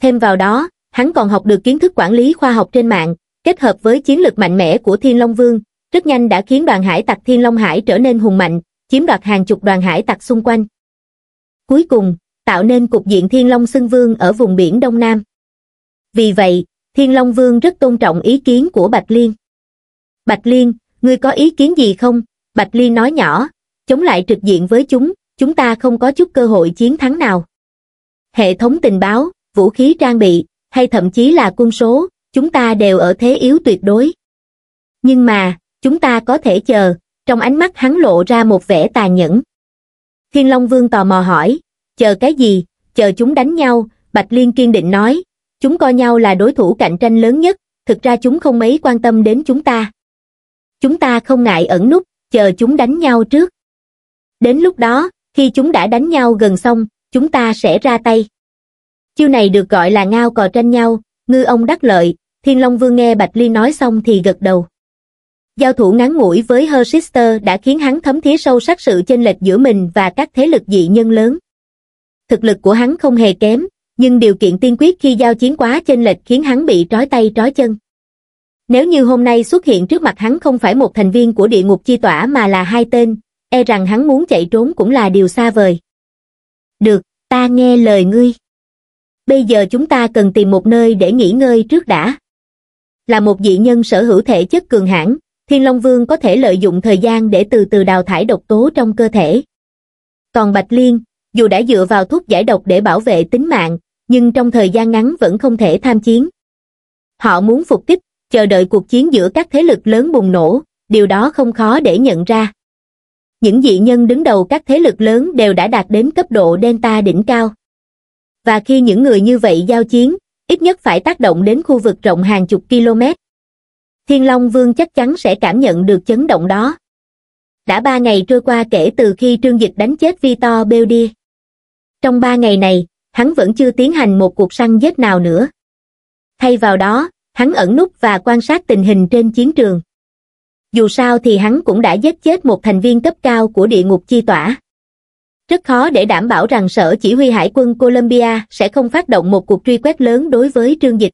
Thêm vào đó, hắn còn học được kiến thức quản lý khoa học trên mạng, kết hợp với chiến lược mạnh mẽ của Thiên Long Vương, rất nhanh đã khiến đoàn hải tặc Thiên Long Hải trở nên hùng mạnh, chiếm đoạt hàng chục đoàn hải tặc xung quanh cuối cùng, tạo nên cục diện Thiên Long Xưng Vương ở vùng biển Đông Nam. Vì vậy, Thiên Long Vương rất tôn trọng ý kiến của Bạch Liên. Bạch Liên, ngươi có ý kiến gì không? Bạch Liên nói nhỏ, chống lại trực diện với chúng, chúng ta không có chút cơ hội chiến thắng nào. Hệ thống tình báo, vũ khí trang bị, hay thậm chí là quân số, chúng ta đều ở thế yếu tuyệt đối. Nhưng mà, chúng ta có thể chờ, trong ánh mắt hắn lộ ra một vẻ tàn nhẫn. Thiên Long Vương tò mò hỏi, chờ cái gì, chờ chúng đánh nhau, Bạch Liên kiên định nói, chúng coi nhau là đối thủ cạnh tranh lớn nhất, thực ra chúng không mấy quan tâm đến chúng ta. Chúng ta không ngại ẩn nút, chờ chúng đánh nhau trước. Đến lúc đó, khi chúng đã đánh nhau gần xong, chúng ta sẽ ra tay. Chiêu này được gọi là ngao cò tranh nhau, ngư ông đắc lợi, Thiên Long Vương nghe Bạch Liên nói xong thì gật đầu. Giao thủ ngắn ngủi với Sister đã khiến hắn thấm thía sâu sắc sự chênh lệch giữa mình và các thế lực dị nhân lớn. Thực lực của hắn không hề kém, nhưng điều kiện tiên quyết khi giao chiến quá chênh lệch khiến hắn bị trói tay trói chân. Nếu như hôm nay xuất hiện trước mặt hắn không phải một thành viên của địa ngục chi tỏa mà là hai tên, e rằng hắn muốn chạy trốn cũng là điều xa vời. Được, ta nghe lời ngươi. Bây giờ chúng ta cần tìm một nơi để nghỉ ngơi trước đã. Là một dị nhân sở hữu thể chất cường hãn, Thiên Long Vương có thể lợi dụng thời gian để từ từ đào thải độc tố trong cơ thể. Còn Bạch Liên, dù đã dựa vào thuốc giải độc để bảo vệ tính mạng, nhưng trong thời gian ngắn vẫn không thể tham chiến. Họ muốn phục kích, chờ đợi cuộc chiến giữa các thế lực lớn bùng nổ, điều đó không khó để nhận ra. Những dị nhân đứng đầu các thế lực lớn đều đã đạt đến cấp độ Delta đỉnh cao. Và khi những người như vậy giao chiến, ít nhất phải tác động đến khu vực rộng hàng chục km, thiên long vương chắc chắn sẽ cảm nhận được chấn động đó đã ba ngày trôi qua kể từ khi trương dịch đánh chết vitor beldia trong ba ngày này hắn vẫn chưa tiến hành một cuộc săn giết nào nữa thay vào đó hắn ẩn nút và quan sát tình hình trên chiến trường dù sao thì hắn cũng đã giết chết một thành viên cấp cao của địa ngục chi tỏa rất khó để đảm bảo rằng sở chỉ huy hải quân Colombia sẽ không phát động một cuộc truy quét lớn đối với trương dịch.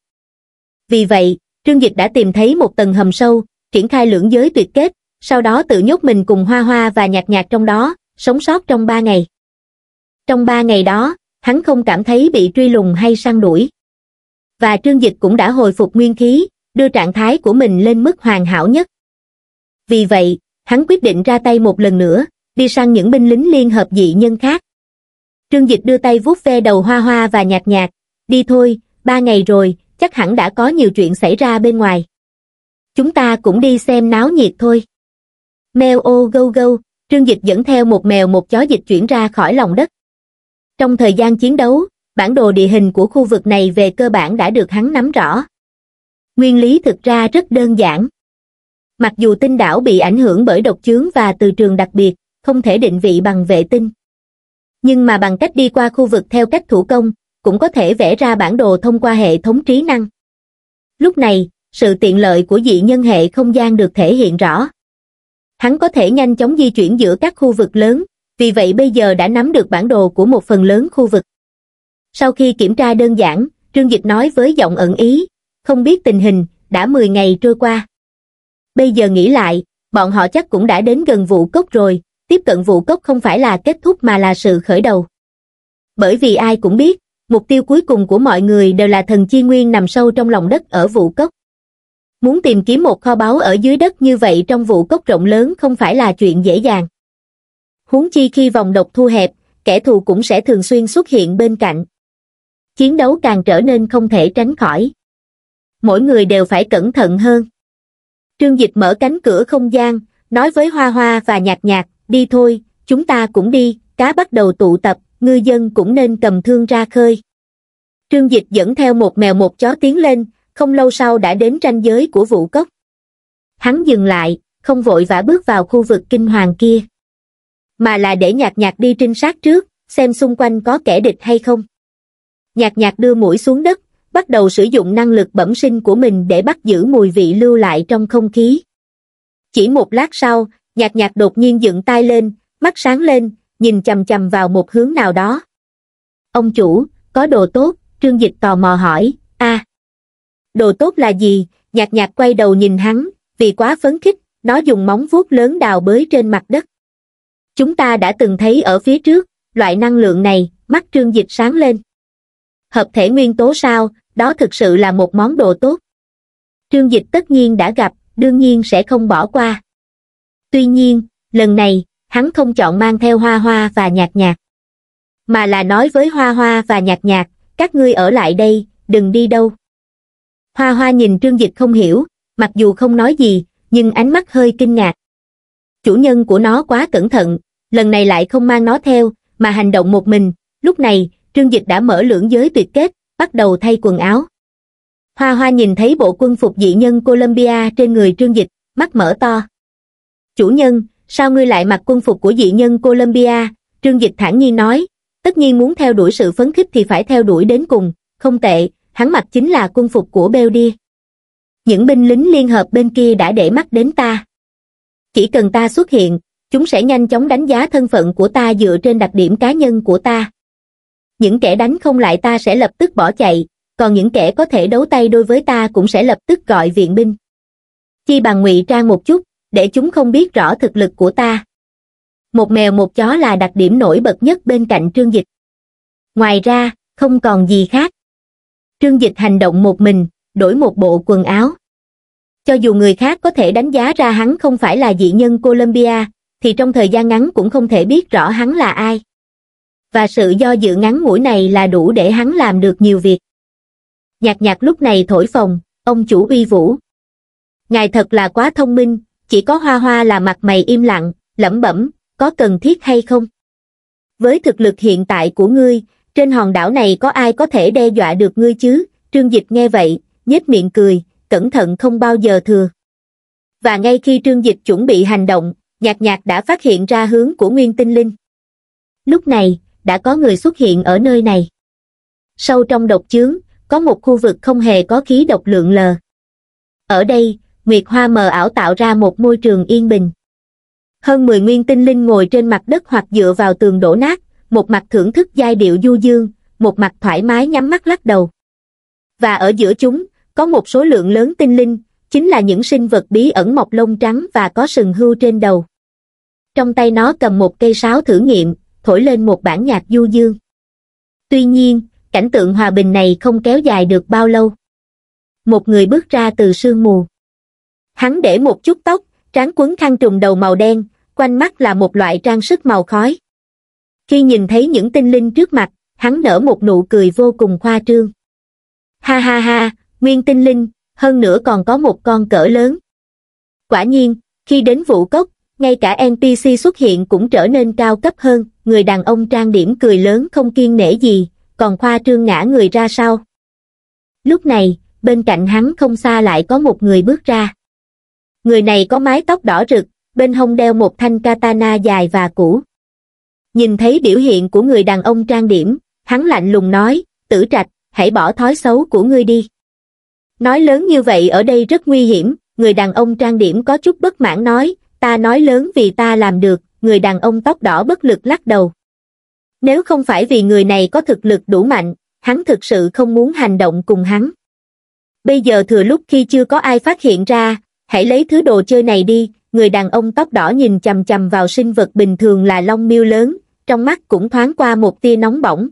Vì vậy, Trương Dịch đã tìm thấy một tầng hầm sâu, triển khai lưỡng giới tuyệt kết, sau đó tự nhốt mình cùng hoa hoa và Nhạt Nhạt trong đó, sống sót trong ba ngày. Trong ba ngày đó, hắn không cảm thấy bị truy lùng hay săn đuổi. Và Trương Dịch cũng đã hồi phục nguyên khí, đưa trạng thái của mình lên mức hoàn hảo nhất. Vì vậy, hắn quyết định ra tay một lần nữa, đi sang những binh lính liên hợp dị nhân khác. Trương Dịch đưa tay vuốt ve đầu hoa hoa và nhạt nhạt, đi thôi, ba ngày rồi, chắc hẳn đã có nhiều chuyện xảy ra bên ngoài. Chúng ta cũng đi xem náo nhiệt thôi. Mèo ô gâu gâu, trương dịch dẫn theo một mèo một chó dịch chuyển ra khỏi lòng đất. Trong thời gian chiến đấu, bản đồ địa hình của khu vực này về cơ bản đã được hắn nắm rõ. Nguyên lý thực ra rất đơn giản. Mặc dù tinh đảo bị ảnh hưởng bởi độc chướng và từ trường đặc biệt, không thể định vị bằng vệ tinh. Nhưng mà bằng cách đi qua khu vực theo cách thủ công, cũng có thể vẽ ra bản đồ thông qua hệ thống trí năng. Lúc này, sự tiện lợi của dị nhân hệ không gian được thể hiện rõ. Hắn có thể nhanh chóng di chuyển giữa các khu vực lớn, vì vậy bây giờ đã nắm được bản đồ của một phần lớn khu vực. Sau khi kiểm tra đơn giản, Trương Dịch nói với giọng ẩn ý, không biết tình hình, đã 10 ngày trôi qua. Bây giờ nghĩ lại, bọn họ chắc cũng đã đến gần vụ cốc rồi, tiếp cận vụ cốc không phải là kết thúc mà là sự khởi đầu. Bởi vì ai cũng biết, mục tiêu cuối cùng của mọi người đều là thần chi nguyên nằm sâu trong lòng đất ở vụ cốc muốn tìm kiếm một kho báu ở dưới đất như vậy trong vụ cốc rộng lớn không phải là chuyện dễ dàng huống chi khi vòng độc thu hẹp kẻ thù cũng sẽ thường xuyên xuất hiện bên cạnh chiến đấu càng trở nên không thể tránh khỏi mỗi người đều phải cẩn thận hơn trương dịch mở cánh cửa không gian nói với hoa hoa và nhạc nhạc đi thôi chúng ta cũng đi cá bắt đầu tụ tập ngư dân cũng nên cầm thương ra khơi. Trương Dịch dẫn theo một mèo một chó tiến lên, không lâu sau đã đến ranh giới của vụ cốc. Hắn dừng lại, không vội vã bước vào khu vực kinh hoàng kia, mà là để nhạt nhạt đi trinh sát trước, xem xung quanh có kẻ địch hay không. Nhạt nhạt đưa mũi xuống đất, bắt đầu sử dụng năng lực bẩm sinh của mình để bắt giữ mùi vị lưu lại trong không khí. Chỉ một lát sau, nhạt nhạt đột nhiên dựng tay lên, mắt sáng lên, nhìn chầm chầm vào một hướng nào đó. Ông chủ, có đồ tốt, trương dịch tò mò hỏi, a Đồ tốt là gì? nhạt nhạt quay đầu nhìn hắn, vì quá phấn khích, nó dùng móng vuốt lớn đào bới trên mặt đất. Chúng ta đã từng thấy ở phía trước, loại năng lượng này, mắt trương dịch sáng lên. Hợp thể nguyên tố sao, đó thực sự là một món đồ tốt. Trương dịch tất nhiên đã gặp, đương nhiên sẽ không bỏ qua. Tuy nhiên, lần này, hắn không chọn mang theo hoa hoa và nhạc nhạc. Mà là nói với hoa hoa và nhạc nhạc, các ngươi ở lại đây, đừng đi đâu. Hoa hoa nhìn trương dịch không hiểu, mặc dù không nói gì, nhưng ánh mắt hơi kinh ngạc. Chủ nhân của nó quá cẩn thận, lần này lại không mang nó theo, mà hành động một mình, lúc này, trương dịch đã mở lưỡng giới tuyệt kết, bắt đầu thay quần áo. Hoa hoa nhìn thấy bộ quân phục dị nhân Colombia trên người trương dịch, mắt mở to. Chủ nhân, sao ngươi lại mặc quân phục của dị nhân Colombia, Trương Dịch thản nhiên nói, tất nhiên muốn theo đuổi sự phấn khích thì phải theo đuổi đến cùng, không tệ, hắn mặc chính là quân phục của Beldia. Những binh lính liên hợp bên kia đã để mắt đến ta. Chỉ cần ta xuất hiện, chúng sẽ nhanh chóng đánh giá thân phận của ta dựa trên đặc điểm cá nhân của ta. Những kẻ đánh không lại ta sẽ lập tức bỏ chạy, còn những kẻ có thể đấu tay đôi với ta cũng sẽ lập tức gọi viện binh. Chi bằng ngụy trang một chút, để chúng không biết rõ thực lực của ta. Một mèo một chó là đặc điểm nổi bật nhất bên cạnh trương dịch. Ngoài ra, không còn gì khác. Trương dịch hành động một mình, đổi một bộ quần áo. Cho dù người khác có thể đánh giá ra hắn không phải là dị nhân Colombia, thì trong thời gian ngắn cũng không thể biết rõ hắn là ai. Và sự do dự ngắn ngủi này là đủ để hắn làm được nhiều việc. Nhạc nhạc lúc này thổi phòng, ông chủ uy vũ. Ngài thật là quá thông minh, chỉ có hoa hoa là mặt mày im lặng, lẩm bẩm, có cần thiết hay không? Với thực lực hiện tại của ngươi, trên hòn đảo này có ai có thể đe dọa được ngươi chứ? Trương Dịch nghe vậy, nhếch miệng cười, cẩn thận không bao giờ thừa. Và ngay khi Trương Dịch chuẩn bị hành động, nhạc nhạc đã phát hiện ra hướng của Nguyên Tinh Linh. Lúc này, đã có người xuất hiện ở nơi này. Sâu trong độc chướng, có một khu vực không hề có khí độc lượng lờ. Ở đây, nguyệt hoa mờ ảo tạo ra một môi trường yên bình. Hơn 10 nguyên tinh linh ngồi trên mặt đất hoặc dựa vào tường đổ nát, một mặt thưởng thức giai điệu du dương, một mặt thoải mái nhắm mắt lắc đầu. Và ở giữa chúng, có một số lượng lớn tinh linh, chính là những sinh vật bí ẩn mọc lông trắng và có sừng hưu trên đầu. Trong tay nó cầm một cây sáo thử nghiệm, thổi lên một bản nhạc du dương. Tuy nhiên, cảnh tượng hòa bình này không kéo dài được bao lâu. Một người bước ra từ sương mù. Hắn để một chút tóc, trán quấn khăn trùng đầu màu đen, quanh mắt là một loại trang sức màu khói. Khi nhìn thấy những tinh linh trước mặt, hắn nở một nụ cười vô cùng khoa trương. Ha ha ha, nguyên tinh linh, hơn nữa còn có một con cỡ lớn. Quả nhiên, khi đến vụ cốc, ngay cả NPC xuất hiện cũng trở nên cao cấp hơn, người đàn ông trang điểm cười lớn không kiên nể gì, còn khoa trương ngã người ra sau. Lúc này, bên cạnh hắn không xa lại có một người bước ra người này có mái tóc đỏ rực bên hông đeo một thanh katana dài và cũ nhìn thấy biểu hiện của người đàn ông trang điểm hắn lạnh lùng nói tử trạch hãy bỏ thói xấu của ngươi đi nói lớn như vậy ở đây rất nguy hiểm người đàn ông trang điểm có chút bất mãn nói ta nói lớn vì ta làm được người đàn ông tóc đỏ bất lực lắc đầu nếu không phải vì người này có thực lực đủ mạnh hắn thực sự không muốn hành động cùng hắn bây giờ thừa lúc khi chưa có ai phát hiện ra hãy lấy thứ đồ chơi này đi người đàn ông tóc đỏ nhìn chằm chằm vào sinh vật bình thường là long miêu lớn trong mắt cũng thoáng qua một tia nóng bỏng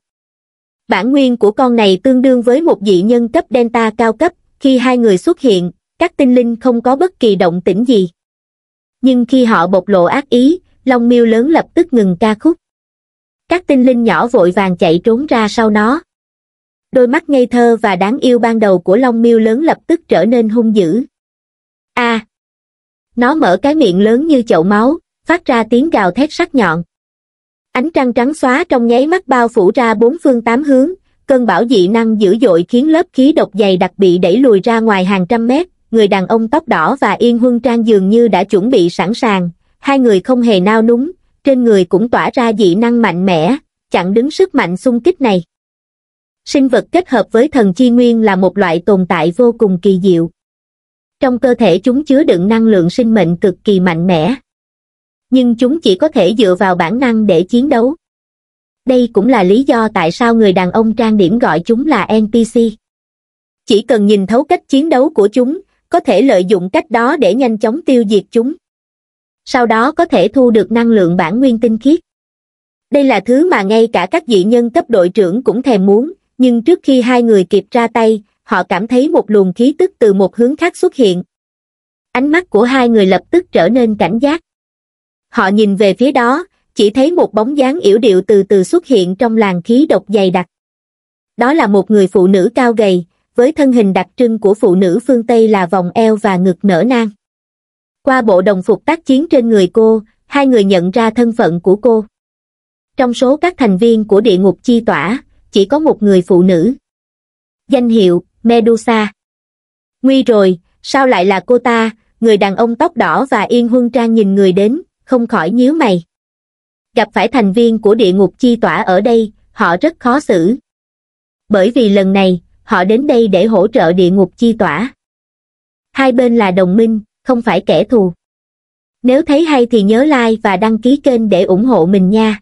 bản nguyên của con này tương đương với một dị nhân cấp delta cao cấp khi hai người xuất hiện các tinh linh không có bất kỳ động tĩnh gì nhưng khi họ bộc lộ ác ý long miêu lớn lập tức ngừng ca khúc các tinh linh nhỏ vội vàng chạy trốn ra sau nó đôi mắt ngây thơ và đáng yêu ban đầu của long miêu lớn lập tức trở nên hung dữ a à. Nó mở cái miệng lớn như chậu máu, phát ra tiếng gào thét sắc nhọn. Ánh trăng trắng xóa trong nháy mắt bao phủ ra bốn phương tám hướng, cơn bão dị năng dữ dội khiến lớp khí độc dày đặc bị đẩy lùi ra ngoài hàng trăm mét, người đàn ông tóc đỏ và Yên Huân Trang dường như đã chuẩn bị sẵn sàng, hai người không hề nao núng, trên người cũng tỏa ra dị năng mạnh mẽ, chặn đứng sức mạnh xung kích này. Sinh vật kết hợp với thần chi nguyên là một loại tồn tại vô cùng kỳ diệu trong cơ thể chúng chứa đựng năng lượng sinh mệnh cực kỳ mạnh mẽ. Nhưng chúng chỉ có thể dựa vào bản năng để chiến đấu. Đây cũng là lý do tại sao người đàn ông trang điểm gọi chúng là NPC. Chỉ cần nhìn thấu cách chiến đấu của chúng, có thể lợi dụng cách đó để nhanh chóng tiêu diệt chúng. Sau đó có thể thu được năng lượng bản nguyên tinh khiết. Đây là thứ mà ngay cả các dị nhân cấp đội trưởng cũng thèm muốn, nhưng trước khi hai người kịp ra tay, họ cảm thấy một luồng khí tức từ một hướng khác xuất hiện. Ánh mắt của hai người lập tức trở nên cảnh giác. Họ nhìn về phía đó, chỉ thấy một bóng dáng yểu điệu từ từ xuất hiện trong làn khí độc dày đặc. Đó là một người phụ nữ cao gầy, với thân hình đặc trưng của phụ nữ phương Tây là vòng eo và ngực nở nang. Qua bộ đồng phục tác chiến trên người cô, hai người nhận ra thân phận của cô. Trong số các thành viên của địa ngục chi tỏa, chỉ có một người phụ nữ. Danh hiệu Medusa. Nguy rồi, sao lại là cô ta, người đàn ông tóc đỏ và yên huân trang nhìn người đến, không khỏi nhíu mày. Gặp phải thành viên của địa ngục chi tỏa ở đây, họ rất khó xử. Bởi vì lần này, họ đến đây để hỗ trợ địa ngục chi tỏa. Hai bên là đồng minh, không phải kẻ thù. Nếu thấy hay thì nhớ like và đăng ký kênh để ủng hộ mình nha.